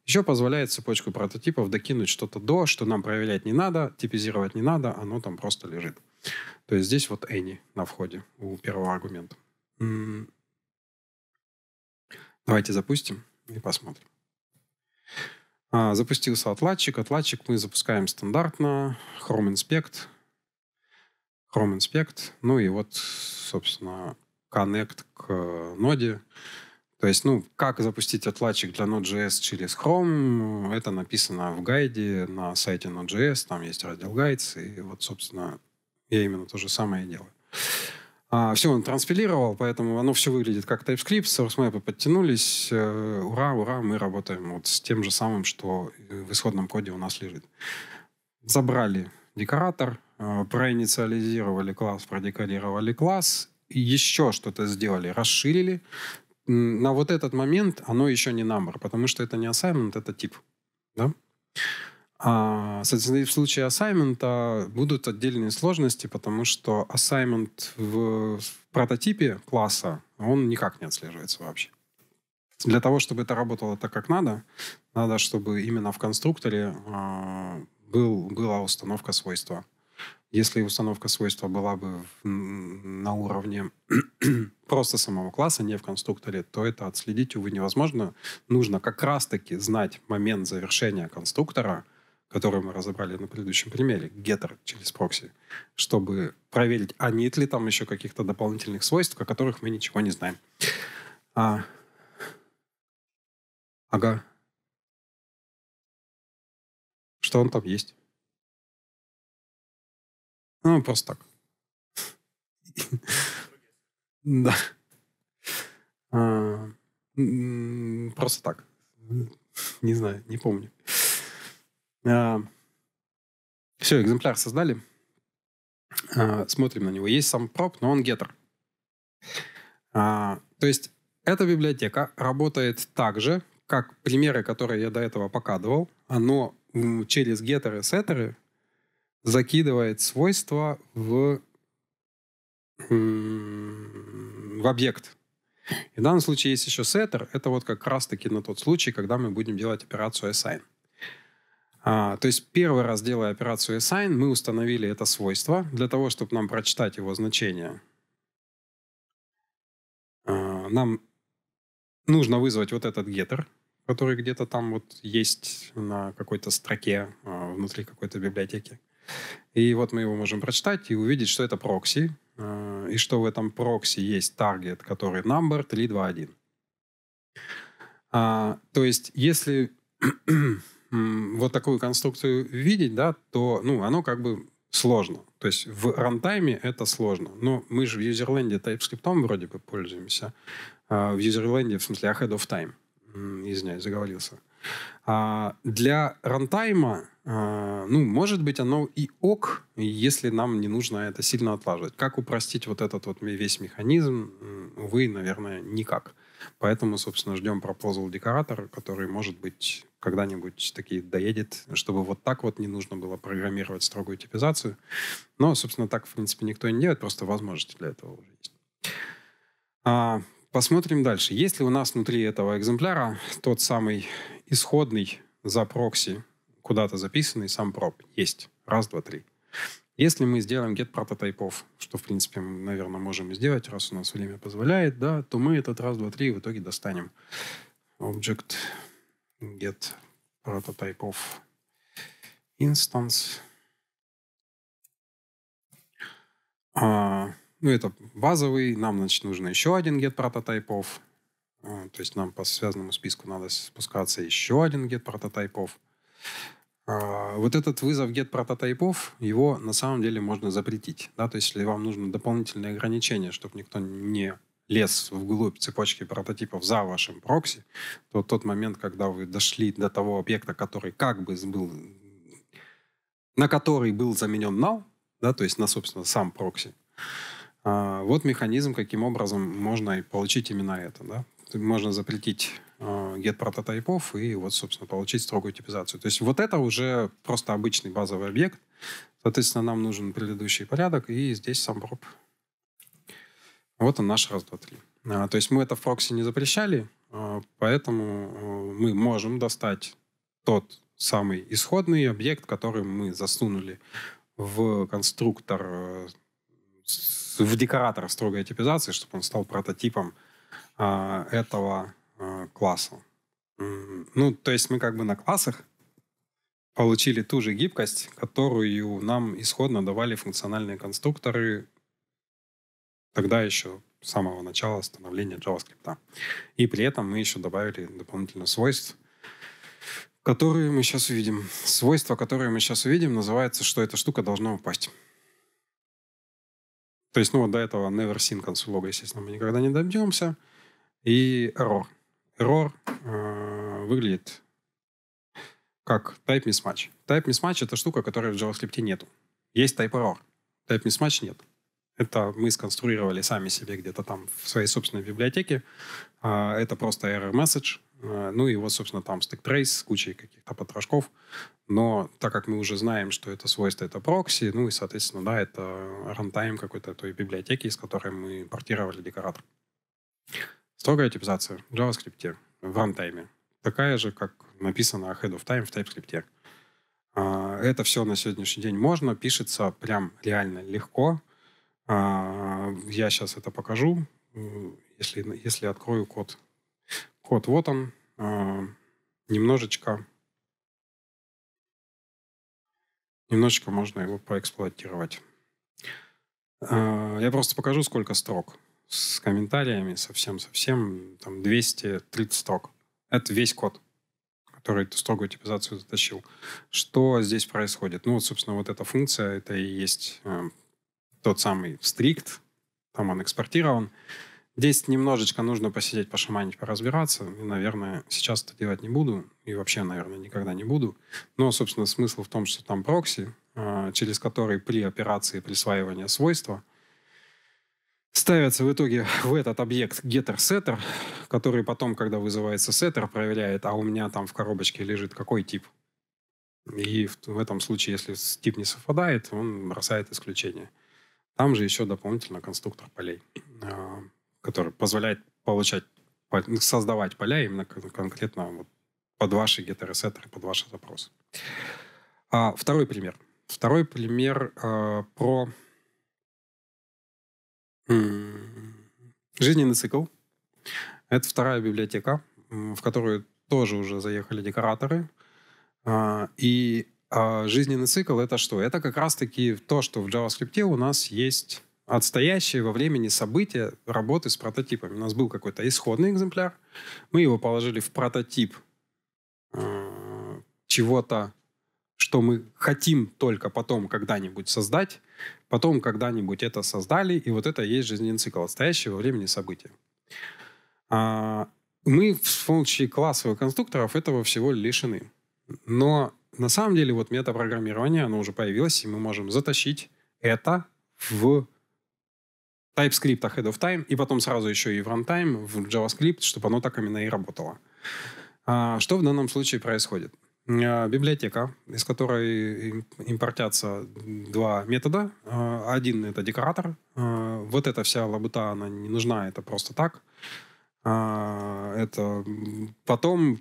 еще позволяет цепочку прототипов докинуть что-то до, что нам проверять не надо, типизировать не надо, оно там просто лежит. То есть здесь вот any на входе у первого аргумента. Давайте запустим и посмотрим. А, запустился отладчик. Отладчик мы запускаем стандартно. Chrome Inspect. Chrome Inspect, ну и вот, собственно, Connect к э, ноде. То есть, ну, как запустить отладчик для Node.js через Chrome, это написано в гайде на сайте Node.js, там есть раздел гайдс, и вот, собственно, я именно то же самое делаю. А, все он транспилировал, поэтому оно все выглядит как TypeScript, SourceMap подтянулись, э, ура, ура, мы работаем вот с тем же самым, что в исходном коде у нас лежит. Забрали декоратор, Э, проинициализировали класс, продекорировали класс, еще что-то сделали, расширили. На вот этот момент оно еще не number, потому что это не assignment, это тип. Да? А, соответственно, в случае ассаймента будут отдельные сложности, потому что assignment в, в прототипе класса, он никак не отслеживается вообще. Для того, чтобы это работало так, как надо, надо, чтобы именно в конструкторе э, был, была установка свойства. Если установка свойства была бы на уровне [CLEARS THROAT] просто самого класса, не в конструкторе, то это отследить, увы, невозможно. Нужно как раз-таки знать момент завершения конструктора, который мы разобрали на предыдущем примере, геттер через прокси, чтобы проверить, а нет ли там еще каких-то дополнительных свойств, о которых мы ничего не знаем. А... Ага. Что он там есть? Ну, просто так. Да. А, просто так. Не знаю, не помню. А, Все, экземпляр создали. А, смотрим на него. Есть сам проб, но он гетер. То есть эта библиотека работает так же, как примеры, которые я до этого показывал. Оно через геттеры, сеттеры закидывает свойства в, в объект. И в данном случае есть еще setter. Это вот как раз-таки на тот случай, когда мы будем делать операцию assign. А, то есть первый раз, делая операцию assign, мы установили это свойство для того, чтобы нам прочитать его значение. А, нам нужно вызвать вот этот getter, который где-то там вот есть на какой-то строке а, внутри какой-то библиотеки. И вот мы его можем прочитать и увидеть, что это прокси, э, и что в этом прокси есть таргет, который number 321. А, то есть, если [CLEARS THROAT] вот такую конструкцию видеть, да, то ну, оно как бы сложно. То есть в рантайме это сложно. Но мы же в юзерленде TypeScript вроде бы пользуемся. А в юзерленде, в смысле, ahead of time. Извиняюсь, заговорился. А для рантайма а, ну, может быть, оно и ок, если нам не нужно это сильно отлаживать. Как упростить вот этот вот весь механизм? Увы, наверное, никак. Поэтому, собственно, ждем пропозал декоратор, который, может быть, когда-нибудь таки доедет, чтобы вот так вот не нужно было программировать строгую типизацию. Но, собственно, так, в принципе, никто не делает, просто возможности для этого уже есть. А, посмотрим дальше. Есть ли у нас внутри этого экземпляра тот самый исходный за прокси куда-то записанный сам проб есть. Раз, два, три. Если мы сделаем get прототайпов, что, в принципе, мы, наверное, можем сделать, раз у нас время позволяет, да, то мы этот раз, два, три в итоге достанем. Object get прототайпов instance. А, ну, это базовый. Нам, значит, нужно еще один get прототайпов. А, то есть нам по связанному списку надо спускаться еще один get прототайпов. А, вот этот вызов get прототипов, его на самом деле можно запретить. Да? То есть, если вам нужно дополнительное ограничение, чтобы никто не лез вглубь цепочки прототипов за вашим прокси, то тот момент, когда вы дошли до того объекта, который как бы был, на который был заменен null, да, то есть на, собственно, сам прокси, а, вот механизм, каким образом можно получить именно это. Да? Можно запретить Э, get прототипов и вот, собственно, получить строгую типизацию. То есть вот это уже просто обычный базовый объект. Соответственно, нам нужен предыдущий порядок, и здесь сам проб. Вот он наш раз, два, три. А, то есть мы это в прокси не запрещали, а, поэтому э, мы можем достать тот самый исходный объект, который мы засунули в конструктор, э, в декоратор строгой типизации, чтобы он стал прототипом а, этого э, классу. Ну, то есть мы как бы на классах получили ту же гибкость, которую нам исходно давали функциональные конструкторы тогда еще с самого начала становления JavaScript. И при этом мы еще добавили дополнительно свойств, которые мы сейчас увидим. Свойство, которое мы сейчас увидим, называется, что эта штука должна упасть. То есть, ну вот до этого never seen console log, естественно, мы никогда не добьемся. И error — Error э, выглядит как type mismatch. Type mismatch — это штука, которой в JavaScript нету. Есть type error. Type mismatch нет. Это мы сконструировали сами себе где-то там в своей собственной библиотеке. Э, это просто error message. Э, ну и вот, собственно, там stack trace, кучей каких-то потрошков. Но так как мы уже знаем, что это свойство, это прокси, ну и, соответственно, да, это runtime какой-то той библиотеки, из которой мы портировали декоратор. Строгая типизация в JavaScript, в runtime. Такая же, как написано ahead of time в TypeScript. А, это все на сегодняшний день можно, пишется прям реально легко. А, я сейчас это покажу, если, если открою код. Код вот он, а, немножечко немножечко можно его поэксплуатировать. Я просто покажу, сколько строк с комментариями, совсем, совсем, там 230 строк. Это весь код, который эту строгую типизацию затащил. Что здесь происходит? Ну, вот, собственно, вот эта функция, это и есть э, тот самый стрикт, там он экспортирован. Здесь немножечко нужно посидеть, пошаманить, поразбираться. И, наверное, сейчас это делать не буду. И вообще, наверное, никогда не буду. Но, собственно, смысл в том, что там прокси, э, через который при операции присваивания свойства ставятся в итоге в этот объект getter-setter, который потом, когда вызывается setter, проверяет, а у меня там в коробочке лежит какой тип. И в, в этом случае, если тип не совпадает, он бросает исключение. Там же еще дополнительно конструктор полей, а, который позволяет получать, ну, создавать поля именно конкретно вот под ваши getter-setter, под ваши запросы. А, второй пример. Второй пример а, про Жизненный цикл. Это вторая библиотека, в которую тоже уже заехали декораторы. А, и а, жизненный цикл это что? Это как раз-таки то, что в JavaScript у нас есть отстоящие во времени события работы с прототипами. У нас был какой-то исходный экземпляр, мы его положили в прототип а, чего-то, что мы хотим только потом когда-нибудь создать. Потом когда-нибудь это создали, и вот это и есть жизненный цикл, отстоящий времени события. А, мы в случае классовых конструкторов этого всего лишены. Но на самом деле вот метапрограммирование, оно уже появилось, и мы можем затащить это в TypeScript ahead of time, и потом сразу еще и в runtime, в JavaScript, чтобы оно так именно и работало. А, что в данном случае происходит? Э, библиотека, из которой импортятся два метода. Э, один – это декоратор. Э, вот эта вся лабута, она не нужна, это просто так. Это потом,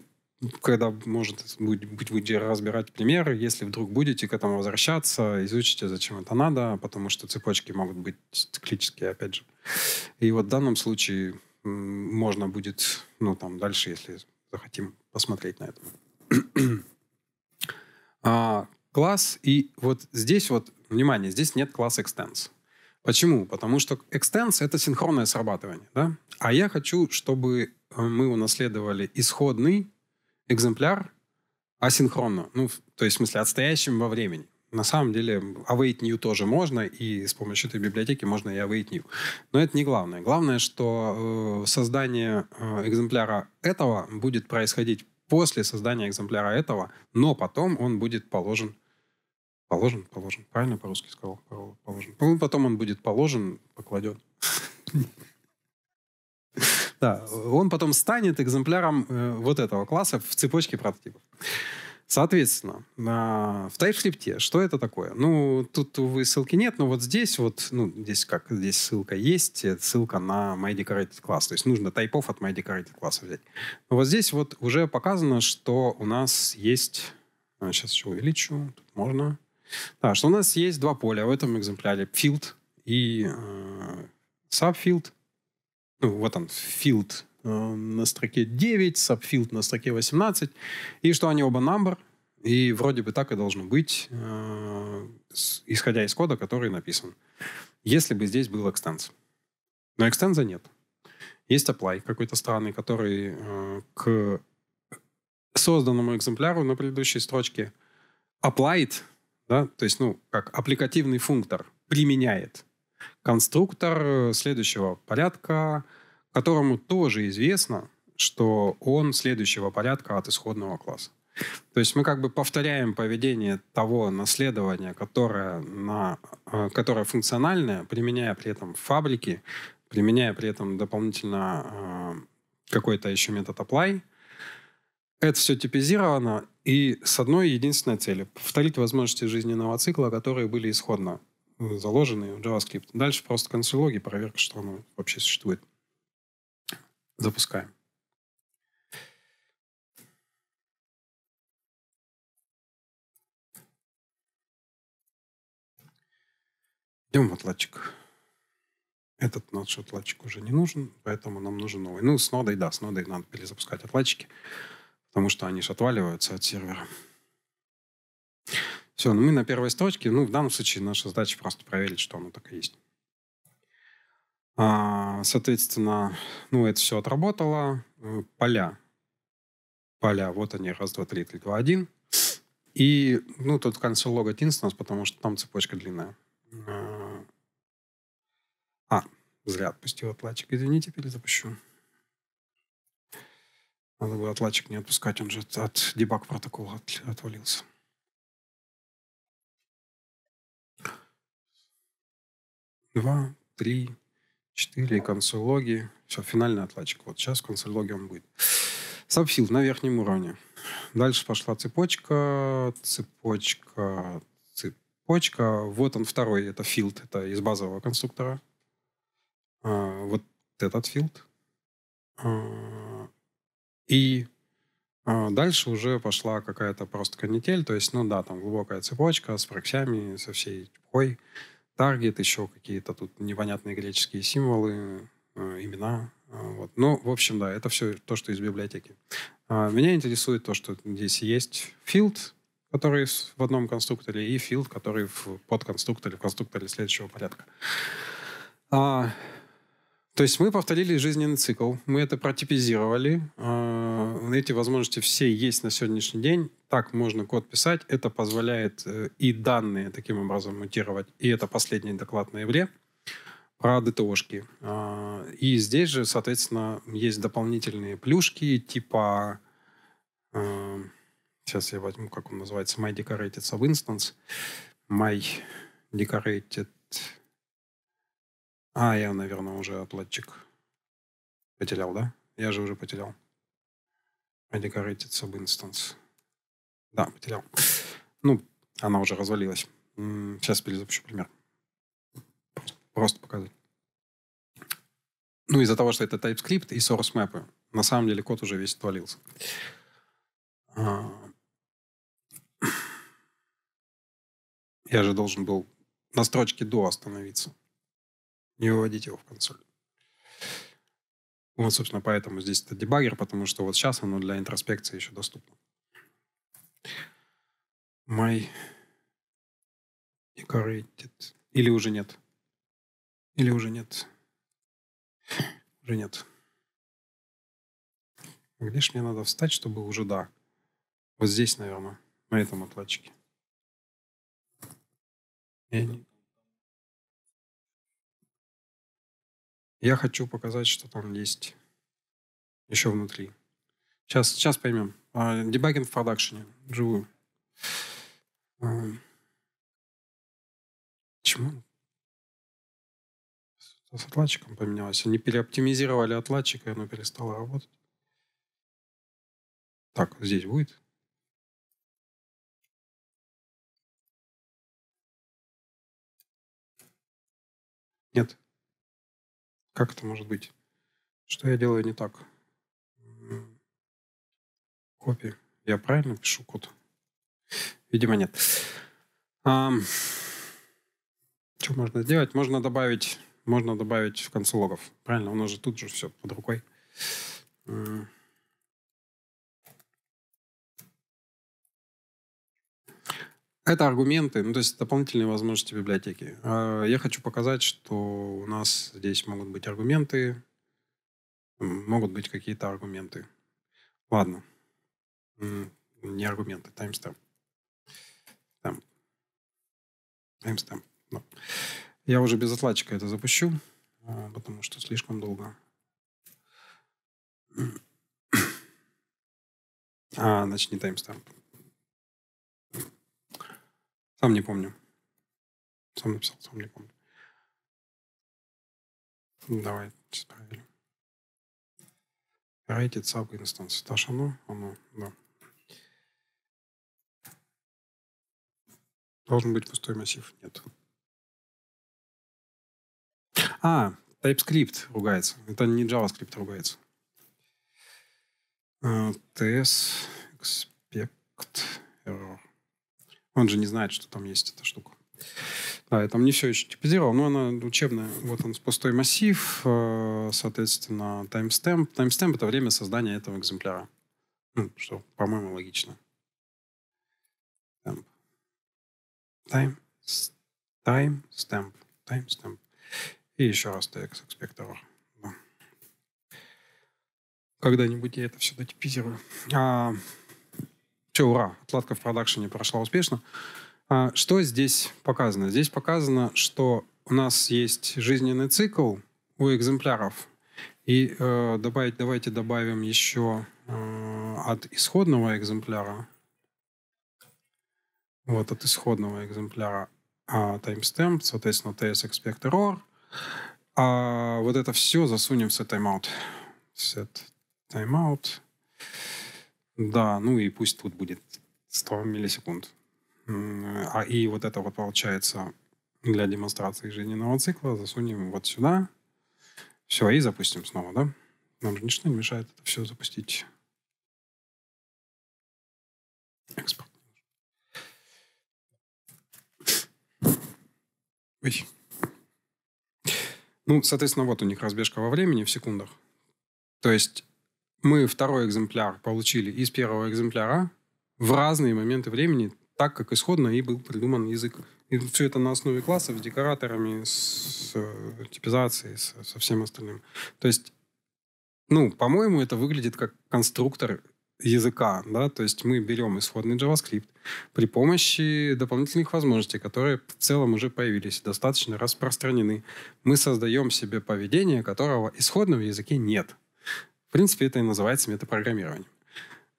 когда, может быть, будете разбирать примеры, если вдруг будете к этому возвращаться, изучите, зачем это надо, потому что цепочки могут быть циклические, опять же. И вот в данном случае можно будет, ну, там, дальше, если захотим посмотреть на это а, класс, и вот здесь вот, внимание, здесь нет класс extends. Почему? Потому что extends — это синхронное срабатывание, да? А я хочу, чтобы э, мы унаследовали исходный экземпляр асинхронно, ну, то есть в смысле отстоящим во времени. На самом деле await new тоже можно, и с помощью этой библиотеки можно и await new. Но это не главное. Главное, что э, создание э, экземпляра этого будет происходить после создания экземпляра этого, но потом он будет положен Положен, положен. Правильно по-русски сказал? Положен. Ну, потом он будет положен, покладен. [LAUGHS] Да, он потом станет экземпляром э, вот этого класса в цепочке прототипов. Соответственно, в TypeScript что это такое? Ну, тут, увы, ссылки нет, но вот здесь вот, ну, здесь как, здесь ссылка есть, э, ссылка на MyDecorated класс, то есть нужно тайпов от MyDecorated класса взять. Но вот здесь вот уже показано, что у нас есть... сейчас а, еще увеличу, тут можно. Да, что у нас есть два поля в этом экземпляре, field и э, subfield. Ну, вот он, field Э, на строке 9, Subfield на строке 18, и что они оба number, и вроде бы так и должно быть, э, исходя из кода, который написан. Если бы здесь был экстенс. Но экстенза нет. Есть apply какой-то странный, который э, к созданному экземпляру на предыдущей строчке applied, да, то есть, ну, как аппликативный функтор применяет конструктор следующего порядка, которому тоже известно, что он следующего порядка от исходного класса. То есть мы как бы повторяем поведение того наследования, которое, на, э, которое функциональное, применяя при этом фабрики, применяя при этом дополнительно э, какой-то еще метод apply. Это все типизировано и с одной единственной целью — повторить возможности жизненного цикла, которые были исходно э, заложены в JavaScript. Дальше просто консологи, проверка, что оно вообще существует. Запускаем. Идем в отладчик. Этот наш отладчик уже не нужен, поэтому нам нужен новый. Ну, с нодой, да, с нодой надо перезапускать отладчики, потому что они же отваливаются от сервера. Все, ну мы на первой строчке. Ну, в данном случае наша задача просто проверить, что оно так и есть. А, соответственно, ну, это все отработало. Э, поля. Поля, вот они, раз, два, три, три, два, один. И, ну, тут в конце лога instance, потому что там цепочка длинная. Э, а, зря отпустил отладчик. Извините, перезапущу. Надо бы отладчик не отпускать, он же от дебаг протокола от, отвалился. Два, три, 4, и консологи. Все, финальная отладчик. Вот сейчас консологи он будет. Сабфил на верхнем уровне. Дальше пошла цепочка, цепочка, цепочка. Вот он второй, это филд, это из базового конструктора. А, вот этот филд. А, и а дальше уже пошла какая-то просто канитель, то есть, ну да, там глубокая цепочка с проксями, со всей чепой таргет, еще какие-то тут непонятные греческие символы, э, имена. Э, вот. Ну, в общем, да, это все то, что из библиотеки. А, меня интересует то, что здесь есть field, который в одном конструкторе, и field, который в подконструкторе, в конструкторе следующего порядка. А, то есть мы повторили жизненный цикл, мы это протипизировали. А, эти возможности все есть на сегодняшний день. Так можно код писать. Это позволяет э, и данные таким образом мутировать. И это последний доклад в ноябре про ДТОшки. А, и здесь же, соответственно, есть дополнительные плюшки типа... Э, сейчас я возьму, как он называется, My Decorated instance, My Decorated а, я, наверное, уже платчик потерял, да? Я же уже потерял. I decorated subinstance. Да, потерял. Ну, она уже развалилась. Сейчас перезапущу пример. Просто показать. Ну, из-за того, что это TypeScript и source map, на самом деле код уже весь отвалился. А. Я же должен был на строчке до остановиться не выводить его в консоль. Вот, собственно, поэтому здесь это дебаггер, потому что вот сейчас оно для интроспекции еще доступно. My decorated. Или уже нет. Или уже нет. Уже нет. Где ж мне надо встать, чтобы уже да? Вот здесь, наверное, на этом отладчике. Я не... Я хочу показать, что там есть еще внутри. Сейчас, сейчас поймем. А, дебагинг в продакшене, живую. Эм. Почему? С отладчиком поменялось. Они переоптимизировали отладчик, и оно перестало работать. Так, здесь будет. Нет как это может быть? Что я делаю не так? Копи. Я правильно пишу код? Видимо, нет. А, что можно сделать? Можно добавить, можно добавить в конце логов. Правильно, у нас же тут же все под рукой. Это аргументы, ну, то есть дополнительные возможности библиотеки. А, я хочу показать, что у нас здесь могут быть аргументы, могут быть какие-то аргументы. Ладно, не аргументы, таймстемп. Там. Таймстемп. Да. Я уже без отладчика это запущу, а, потому что слишком долго. А, значит, не таймстемп. Сам не помню. Сам написал, сам не помню. Ну, давай, читаем. Rated sub-instance. Та ж оно? Оно, да. Должен быть пустой массив? Нет. А, TypeScript ругается. Это не JavaScript ругается. Uh, а, TS expect error. Он же не знает, что там есть эта штука. Да, я там не все еще типизировал, но она учебная. Вот он пустой массив, э, соответственно, таймстемп. Таймстемп — это время создания этого экземпляра. Ну, что, по-моему, логично. Темп. Тайм. Тайм. Стемп. Тайм. Стемп. И еще раз TX Expector. Да. Когда-нибудь я это все дотипизирую. А, все, ура, отладка в продакшене прошла успешно. А, что здесь показано? Здесь показано, что у нас есть жизненный цикл у экземпляров. И э, добавить, давайте добавим еще э, от исходного экземпляра. Вот от исходного экземпляра а, timestamp, соответственно, ts expect error. А вот это все засунем в set timeout. Set timeout. Да, ну и пусть тут будет 100 миллисекунд. А и вот это вот получается для демонстрации жизненного цикла засунем вот сюда. Все, и запустим снова, да? Нам же ничто не мешает это все запустить. Экспорт. Ой. Ну, соответственно, вот у них разбежка во времени в секундах. То есть мы второй экземпляр получили из первого экземпляра в разные моменты времени, так как исходно и был придуман язык. И все это на основе классов, с декораторами, с э, типизацией, со, со всем остальным. То есть, ну, по-моему, это выглядит как конструктор языка, да, то есть мы берем исходный JavaScript при помощи дополнительных возможностей, которые в целом уже появились, достаточно распространены. Мы создаем себе поведение, которого исходно в языке нет. В принципе, это и называется метапрограммированием.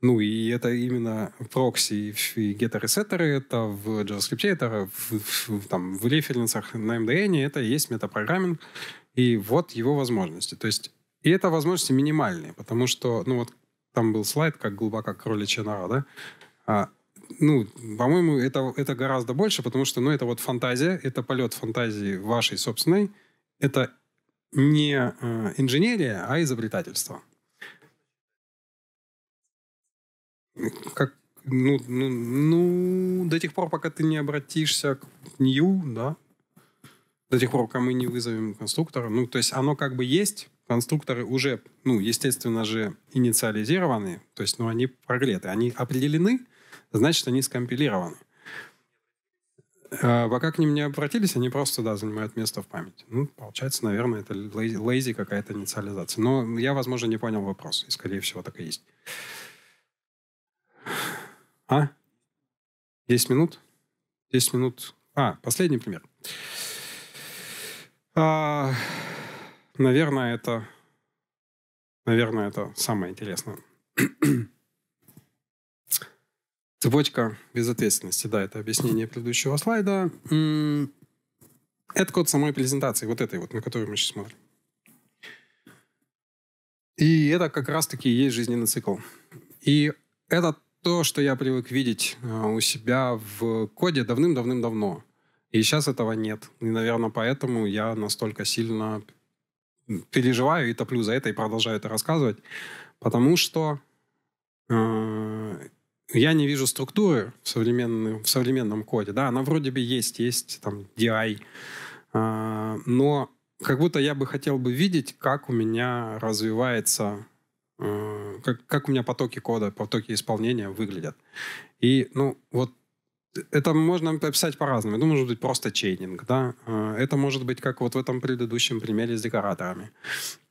Ну, и это именно прокси и геттеры, сеттеры. это в JavaScript, это в, в, там, в референсах на MDN, это и есть метапрограмминг, и вот его возможности. То есть, и это возможности минимальные, потому что, ну, вот там был слайд, как глубока кроличья нора, да? А, ну, по-моему, это, это гораздо больше, потому что, ну, это вот фантазия, это полет фантазии вашей собственной, это не э, инженерия, а изобретательство. как, ну, ну, ну, до тех пор, пока ты не обратишься к нью, да, до тех пор, пока мы не вызовем конструктора, ну, то есть оно как бы есть, конструкторы уже, ну, естественно же, инициализированы, то есть, ну, они прогреты, они определены, значит, они скомпилированы. А пока к ним не обратились, они просто, да, занимают место в памяти. Ну, получается, наверное, это лейзи, лейзи какая-то инициализация. Но я, возможно, не понял вопрос, и, скорее всего, так и есть. А? 10 минут? 10 минут. А, последний пример. А, наверное, это... Наверное, это самое интересное. [CLEARS THROAT] Цепочка безответственности, да, это объяснение предыдущего слайда. Это код самой презентации, вот этой вот, на которую мы сейчас смотрим. И это как раз-таки и есть жизненный цикл. И этот то, что я привык видеть э, у себя в коде давным-давным-давно. И сейчас этого нет. И, наверное, поэтому я настолько сильно переживаю и топлю за это и продолжаю это рассказывать, потому что э, я не вижу структуры в, современном в современном коде. Да, она вроде бы есть, есть там DI, э, но как будто я бы хотел бы видеть, как у меня развивается Э, как, как у меня потоки кода, потоки исполнения выглядят. И, ну, вот это можно описать по-разному. Это может быть просто чейнинг, да. Э, это может быть как вот в этом предыдущем примере с декораторами.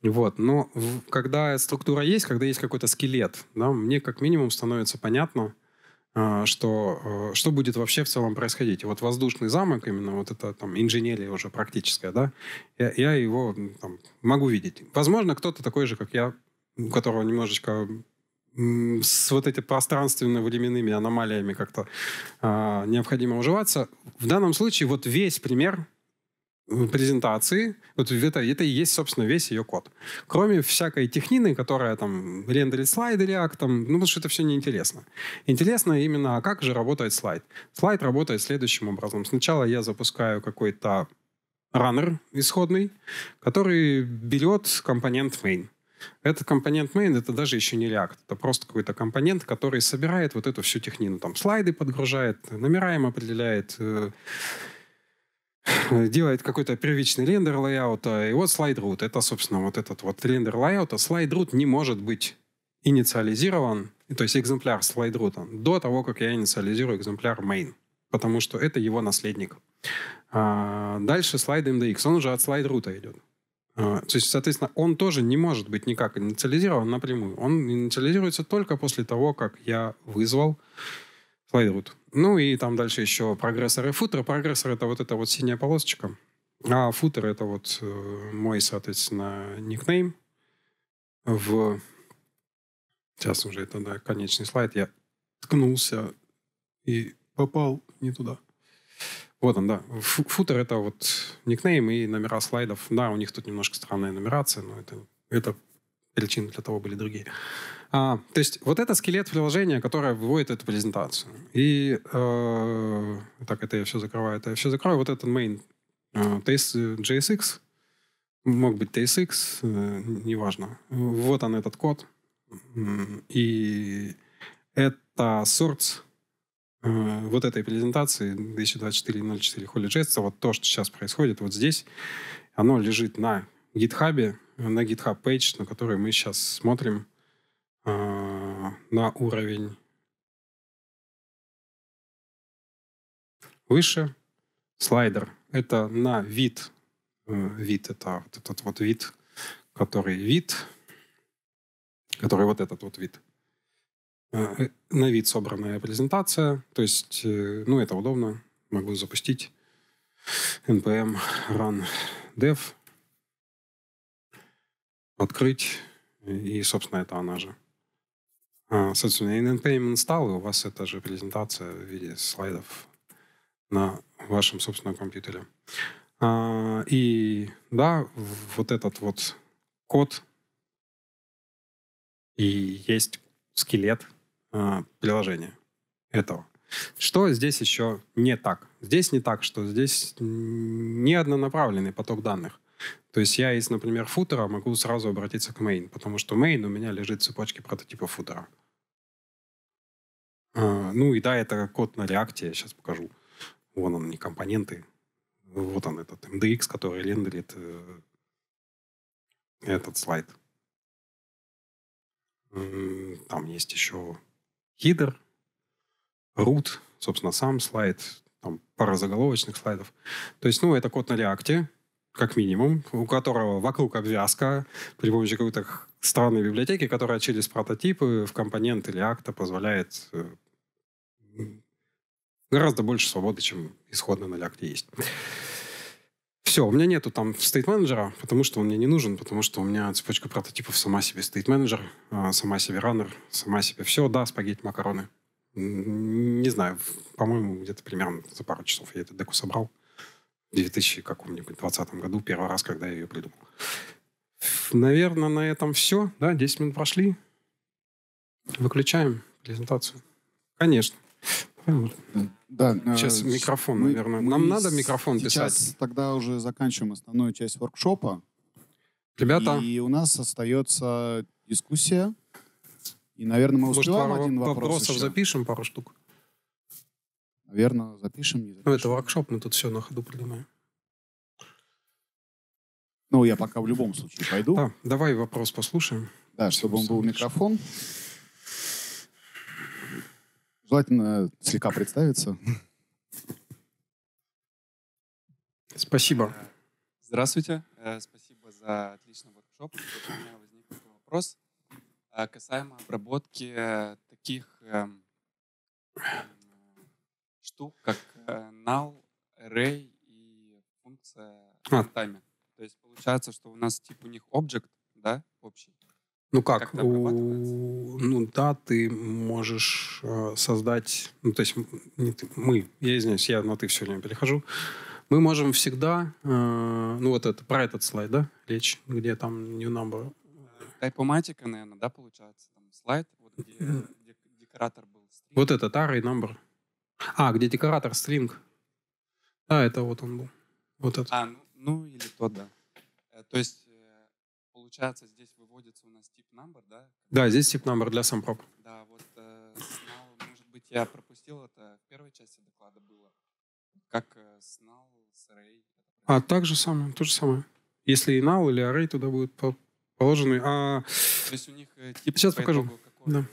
Вот. Но в, когда структура есть, когда есть какой-то скелет, да, мне как минимум становится понятно, э, что, что будет вообще в целом происходить. Вот воздушный замок, именно вот это там инженерия уже практическая, да, я, я его там, могу видеть. Возможно, кто-то такой же, как я, у которого немножечко с вот этими пространственно-временными аномалиями как-то э, необходимо уживаться. В данном случае вот весь пример э, презентации, вот это, это и есть, собственно, весь ее код. Кроме всякой технины, которая там рендерит слайды React, там, ну, потому что это все неинтересно. Интересно именно, а как же работает слайд. Слайд работает следующим образом. Сначала я запускаю какой-то раннер исходный, который берет компонент main. Этот компонент main — это даже еще не React. Это просто какой-то компонент, который собирает вот эту всю технину. Там слайды подгружает, номера им определяет, э, э, делает какой-то первичный лендер лайаута. И вот слайд root. Это, собственно, вот этот вот лендер лайаута. Слайд root не может быть инициализирован, то есть экземпляр слайд root, до того, как я инициализирую экземпляр main, потому что это его наследник. А, дальше слайд MDX, он уже от слайд root идет. А, то есть, соответственно, он тоже не может быть никак инициализирован напрямую. Он инициализируется только после того, как я вызвал флайрут. Ну и там дальше еще прогрессор и футер. Прогрессор — это вот эта вот синяя полосочка. А футер — это вот э, мой, соответственно, никнейм в... Сейчас уже это, да, конечный слайд. Я ткнулся и попал не туда. Вот он, да. Футер — это вот никнейм и номера слайдов. Да, у них тут немножко странная нумерация, но это, это причины для того были другие. А, то есть вот это скелет приложения, которое выводит эту презентацию. И э, так, это я все закрываю, это я все закрываю. Вот этот main э, JSX, мог быть TSX, э, неважно. Вот он, этот код. И это source Э, вот этой презентации 1024.04 Holy Jets, вот то, что сейчас происходит вот здесь, оно лежит на GitHub, на GitHub page, на который мы сейчас смотрим э, на уровень выше. Слайдер — это на вид. Э, вид — это вот этот вот вид, который вид, который вот этот вот вид — Э, на вид собранная презентация, то есть, э, ну, это удобно, могу запустить npm run dev, открыть, и, собственно, это она же. А, собственно, npm install, и у вас это же презентация в виде слайдов на вашем собственном компьютере. А, и да, вот этот вот код и есть скелет, э, а, приложения этого. Что здесь еще не так? Здесь не так, что здесь не однонаправленный поток данных. То есть я из, например, футера могу сразу обратиться к main, потому что main у меня лежит в цепочке прототипа футера. А, ну и да, это код на реакте, я сейчас покажу. Вон он, не компоненты. Вот он, этот MDX, который рендерит э, этот слайд. Там есть еще Хидер, root, собственно, сам слайд, там пара заголовочных слайдов. То есть, ну, это код на реакте, как минимум, у которого вокруг обвязка при помощи какой-то странной библиотеки, которая через прототипы в компоненты React позволяет э, гораздо больше свободы, чем исходно на React есть. Все, у меня нету там стейт-менеджера, потому что он мне не нужен, потому что у меня цепочка прототипов сама себе стейт-менеджер, а, сама себе раннер, сама себе все, да, спагетти, макароны. Не знаю, по-моему, где-то примерно за пару часов я эту деку собрал. В 2020 году, первый раз, когда я ее придумал. Наверное, на этом все. Да, 10 минут прошли. Выключаем презентацию. Конечно. Да, сейчас э, микрофон, мы, наверное. Мы Нам надо микрофон сейчас писать. Сейчас тогда уже заканчиваем основную часть воркшопа. Ребята. И у нас остается дискуссия. И, наверное, мы Может, пару один вопрос вопросов еще. запишем, пару штук. Наверное, запишем. запишем. Ну, это воркшоп, мы тут все на ходу придумаем. Ну, я пока в любом случае пойду. Да, давай вопрос послушаем. Да, чтобы он был микрофон. Желательно слегка представиться. Спасибо. Здравствуйте. Э, спасибо за отличный воркшоп. У меня возник такой вопрос э, касаемо обработки э, таких эм, штук, как null, array и функция а. timer. То есть получается, что у нас тип у них object, да, общий, ну как? как у... Ну да, ты можешь э, создать... Ну, то есть не ты, мы, я извиняюсь, я на «ты» все время перехожу. Мы можем всегда... Э, ну вот это, про этот слайд, да, речь, где там new number. Тайпоматика, наверное, да, получается? Там слайд, вот где, декоратор был. String. Вот этот, array number. А, где декоратор стринг. Да, это вот он был. Вот этот. А, ну, ну или тот, да. Э, то есть, э, получается, здесь вводится у нас тип number, да? Да, здесь тип number для сампроб. Да, вот, э, null, может быть, я пропустил, это в первой части доклада было. Как э, с null, с array. А, так же самое, то же самое. Если и null или array туда будут положены. А... То есть у них э, тип Сейчас покажу. да.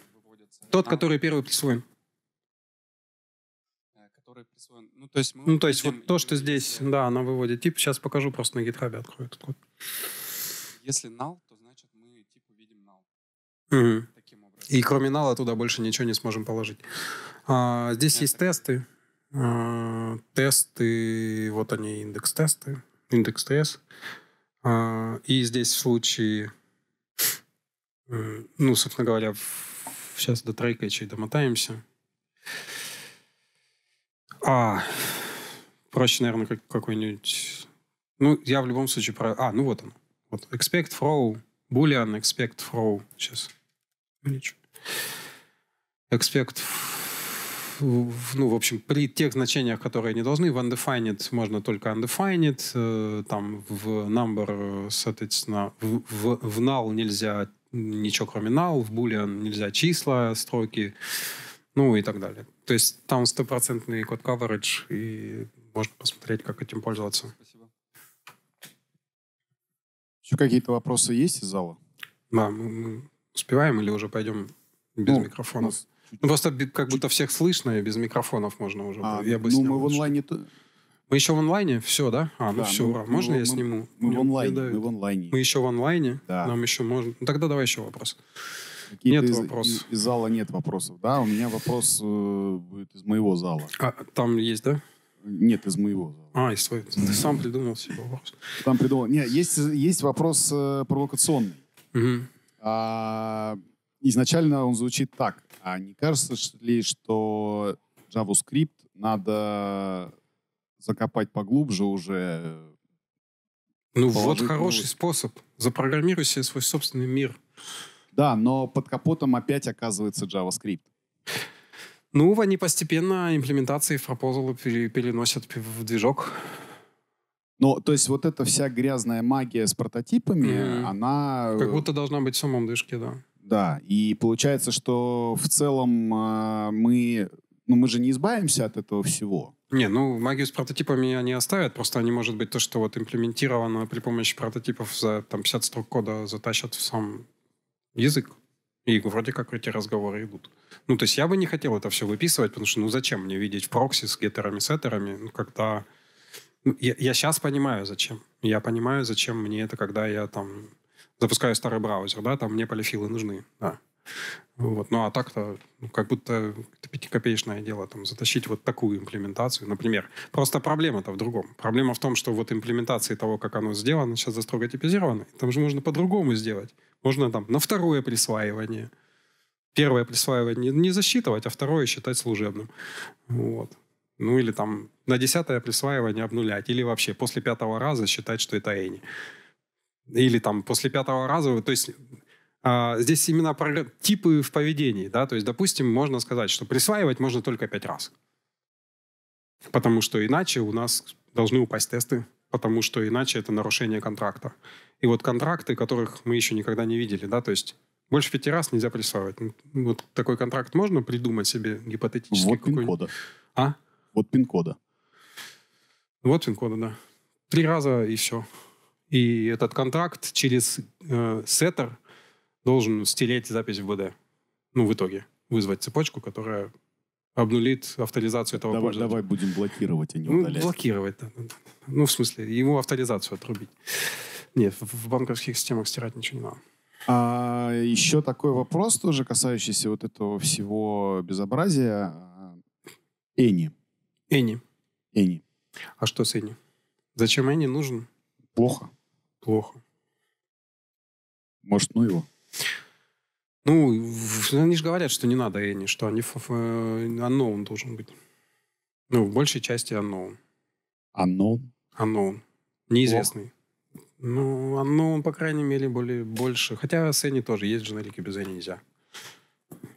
Тот, null. А. который первый присвоен. Э, который присвоен. Ну, то есть, мы ну, то есть вот то, что здесь, да, она выводит тип. Сейчас покажу просто на GitHub, открою этот код. Если null, Угу. И кроме нала туда больше ничего не сможем положить. А, здесь Нет. есть тесты. А, тесты, вот они, индекс-тесты, индекс тест. А, и здесь в случае, ну, собственно говоря, сейчас до тройка еще и домотаемся. А, проще, наверное, как, какой-нибудь... Ну, я в любом случае про... А, ну вот он. Вот expect throw, boolean expect throw. Сейчас. Экспект ну, в общем, при тех значениях, которые не должны, в undefined можно только undefined, э, там в number, э, соответственно, в, в, в null нельзя ничего кроме null, в boolean нельзя числа, строки, ну и так далее. То есть там стопроцентный код coverage, и можно посмотреть, как этим пользоваться. Спасибо. Еще какие-то вопросы есть из зала? Да, мы Успеваем или уже пойдем без ну, микрофонов? Ну, ну просто как будто всех слышно, и без микрофонов можно уже. А, я бы ну, мы в онлайне... -то... Мы еще в онлайне? Все, да? А, ну да, все, ну, ну, мы, можно мы, я сниму? Мы, мы в онлайне, мы в онлайне. Мы еще в онлайне? Да. Нам еще можно... Ну, тогда давай еще вопрос. Какие нет из, вопросов. Из, из зала нет вопросов, да? У меня вопрос э, будет из моего зала. А, там есть, да? Нет, из моего зала. А, из твоего. Ты сам придумал себе вопрос. Там придумал. Нет, есть, есть вопрос э, провокационный. Угу. А, изначально он звучит так. А не кажется ли, что JavaScript надо закопать поглубже уже? Э, ну вот хороший способ. Запрограммируй себе свой собственный мир. Да, но под капотом опять оказывается JavaScript. Ну, они постепенно имплементации пропозала переносят в движок. Ну, то есть вот эта вся грязная магия с прототипами, mm-hmm. она... Э, как будто должна быть в самом движке, да. Да, и получается, что в целом э, мы... Ну, мы же не избавимся от этого всего. Не, ну, магию с прототипами они оставят, просто они, может быть, то, что вот имплементировано при помощи прототипов за там 50 строк кода затащат в сам язык. И вроде как эти разговоры идут. Ну, то есть я бы не хотел это все выписывать, потому что, ну, зачем мне видеть в прокси с гетерами, сеттерами, ну, когда ну, я, я сейчас понимаю, зачем. Я понимаю, зачем мне это, когда я там запускаю старый браузер, да, там мне полифилы нужны, да. Вот. Ну а так-то ну, как будто это пятикопеечное дело там, затащить вот такую имплементацию, например. Просто проблема-то в другом. Проблема в том, что вот имплементации того, как оно сделано, сейчас застрого типизировано. Там же можно по-другому сделать. Можно там на второе присваивание. Первое присваивание не засчитывать, а второе считать служебным. Вот ну или там на десятое присваивание обнулять, или вообще после пятого раза считать, что это Эни. Или там после пятого раза, то есть а, здесь именно про типы в поведении, да, то есть, допустим, можно сказать, что присваивать можно только пять раз, потому что иначе у нас должны упасть тесты, потому что иначе это нарушение контракта. И вот контракты, которых мы еще никогда не видели, да, то есть больше пяти раз нельзя присваивать. Ну, вот такой контракт можно придумать себе гипотетически? Вот пин-кода. А? Вот пин-кода. Вот пин-кода, да. Три раза и все. И этот контракт через э, сеттер должен стереть запись в БД. Ну, в итоге. Вызвать цепочку, которая обнулит авторизацию этого давай, пользователя. Давай будем блокировать, а не ну, удалять. Ну, блокировать, да. Ну, в смысле, его авторизацию отрубить. Нет, в банковских системах стирать ничего не надо. А еще такой вопрос тоже, касающийся вот этого всего безобразия. Эни. Энни. Энни. А что с Энни? Зачем Энни нужен? Плохо. Плохо. Может, ну его? Ну, ну они же говорят, что не надо Энни, что они э, unknown должен быть. Ну, в большей части unknown. Unknown? Unknown. Неизвестный. Плохо. Ну, unknown, по крайней мере, более больше. Хотя с Энни тоже есть журналики, без Энни нельзя.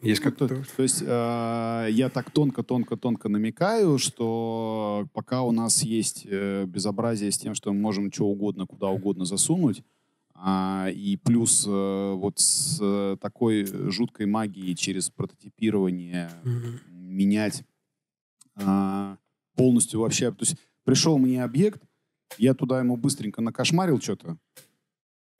Есть ну, как-то... То, то есть э, я так тонко-тонко-тонко намекаю, что пока у нас есть э, безобразие с тем, что мы можем что угодно, куда угодно засунуть, а, и плюс э, вот с э, такой жуткой магией через прототипирование mm-hmm. менять э, полностью вообще... То есть пришел мне объект, я туда ему быстренько накошмарил что-то,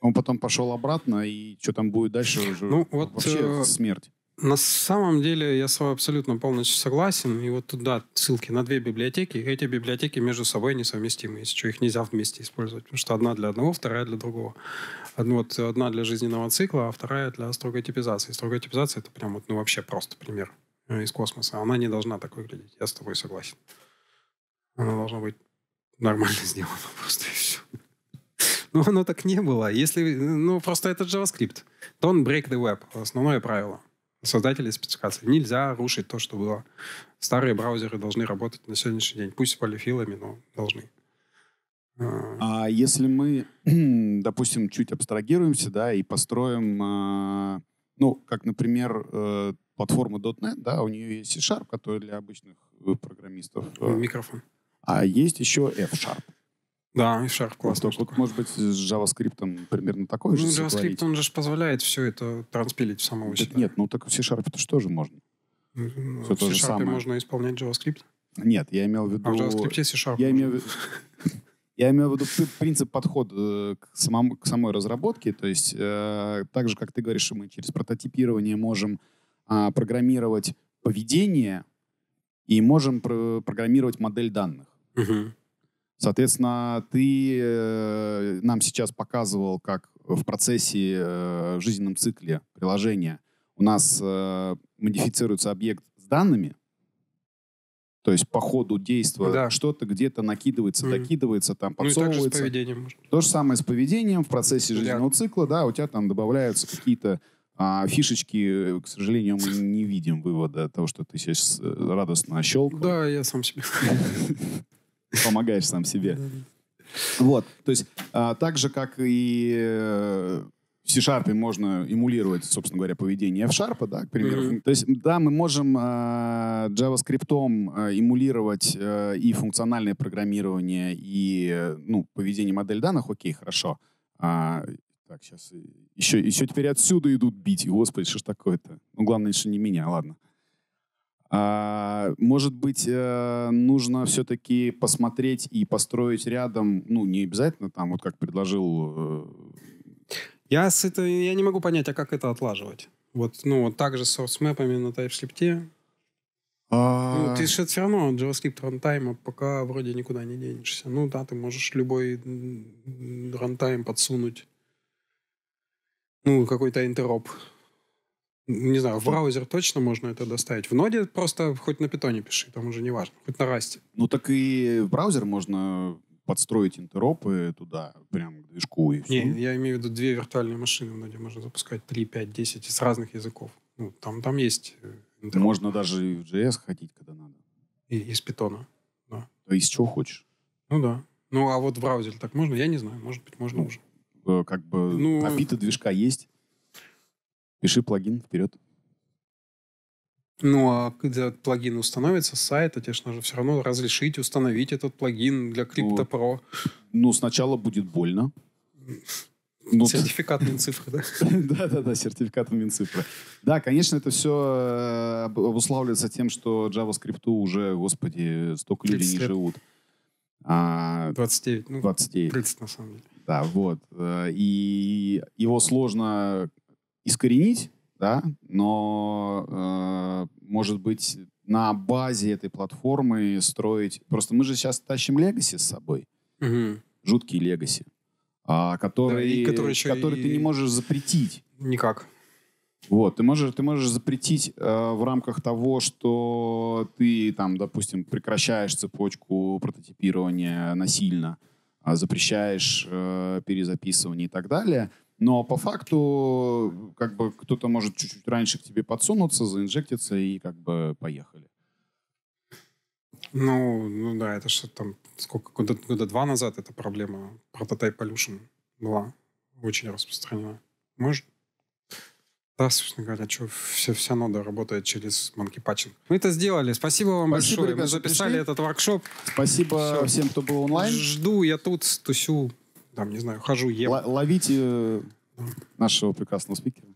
он потом пошел обратно, и что там будет дальше уже ну, вот, вообще э, смерть. На самом деле я с вами абсолютно полностью согласен. И вот туда ссылки на две библиотеки. Эти библиотеки между собой несовместимы, если что, их нельзя вместе использовать, потому что одна для одного, вторая для другого. вот, одна для жизненного цикла, а вторая для строгой типизации. Строгая типизация – это прям вот, ну, вообще просто пример э, из космоса. Она не должна так выглядеть, я с тобой согласен. Она должна быть нормально [LAUGHS] сделана просто и все. Но ну, оно так не было. Если, ну, просто это JavaScript. Don't break the web. Основное правило – создателей спецификации Нельзя рушить то, что было. Старые браузеры должны работать на сегодняшний день. Пусть с полифилами, но должны. А, а если мы, [CLEARS THROAT] допустим, чуть абстрагируемся, да, и построим, а, ну, как, например, э, платформа .NET, да, у нее есть C-Sharp, который для обычных э, программистов. Э. Микрофон. А есть еще F-Sharp. Да, и Sharp классно. может быть, с JavaScript примерно такой ну, же. JavaScript, он же позволяет все это транспилить в самого себя. Нет, ну так в C-Sharp это же тоже можно. Ну, ну все в C-Sharp можно исполнять JavaScript? Нет, я имел в виду... А в JavaScript C-Sharp [LAUGHS] я имел в виду... Я имею в виду принцип подхода э, к, самому, к самой разработке. То есть, э, так же, как ты говоришь, мы через прототипирование можем э, программировать поведение и можем про- программировать модель данных. Угу. Соответственно, ты э, нам сейчас показывал, как в процессе э, жизненном цикле приложения у нас э, модифицируется объект с данными, то есть по ходу действия да. что-то где-то накидывается, mm-hmm. докидывается, там подсовывается. Ну и также с поведением. То же самое с поведением в процессе жизненного да. цикла, да, у тебя там добавляются какие-то а, фишечки, к сожалению, мы не видим вывода того, что ты сейчас радостно щелкнул. Да, я сам себе. [LAUGHS] помогаешь сам себе. Вот, то есть а, так же, как и э, в C-Sharp можно эмулировать, собственно говоря, поведение F-Sharp, да, к примеру. Mm-hmm. То есть, да, мы можем э, а, JavaScript а, эмулировать э, и функциональное программирование, и, э, ну, поведение модель данных, окей, хорошо. А, так, сейчас еще, э, еще теперь отсюда идут бить. Господи, что ж такое-то? Ну, главное, что не меня, ладно. А, может быть, э, нужно все-таки посмотреть и построить рядом, ну, не обязательно там, вот как предложил... Э, я, с это, я не могу понять, а как это отлаживать? Вот, ну, вот так же с source-мэпами на TypeScript. Ну, а... Ну, ты же все равно JavaScript рантайма пока вроде никуда не денешься. Ну да, ты можешь любой Runtime подсунуть. Ну, какой-то интероп не знаю, в браузер точно можно это доставить. В ноде просто хоть на питоне пиши, там уже не важно, хоть на расте. Ну так и в браузер можно подстроить интеропы туда, прям к движку и все. Не, я имею в виду две виртуальные машины в ноде можно запускать, 3, 5, 10 из разных языков. Ну, там, там есть э, интероп. Можно даже и в JS ходить, когда надо. И, из питона, да. А из чего хочешь. Ну да. Ну а вот в браузере так можно? Я не знаю, может быть, можно ну, уже. Э, как бы ну, обита движка есть. Пиши плагин вперед. Ну, а когда плагин установится с сайта, тебе же нужно все равно разрешить установить этот плагин для CryptoPro. Ну, сначала будет больно. [LAUGHS] Ну, сертификат [LAUGHS] Минцифры, да? Да-да-да, сертификат Минцифры. Да, конечно, это все э, обуславливается тем, что JavaScript уже, господи, столько людей не живут. 29. 29. 30, на самом деле. Да, вот. Э, и его сложно искоренить, да, но, э, может быть, на базе этой платформы строить... Просто мы же сейчас тащим легаси с собой. Угу. Жуткие легаси. А, которые, да, которые, которые и... ты не можешь запретить. Никак. Вот, ты можешь, ты можешь запретить э, в рамках того, что ты, там, допустим, прекращаешь цепочку прототипирования насильно, а запрещаешь э, перезаписывание и так далее. Но ну, а по факту, как бы кто-то может чуть-чуть раньше к тебе подсунуться, заинжектиться и как бы поехали. Ну, ну да, это что там, сколько, года, года два назад эта проблема прототайп Pollution была очень распространена. Может, да, собственно говоря, что все, вся нода работает через Monkey Patching. Мы это сделали. Спасибо вам Спасибо, большое. Ребят, Мы записали пришли. этот воркшоп. Спасибо все. всем, кто был онлайн. Жду, я тут тусю там, не знаю, хожу, ем. Л- ловите э, нашего прекрасного спикера.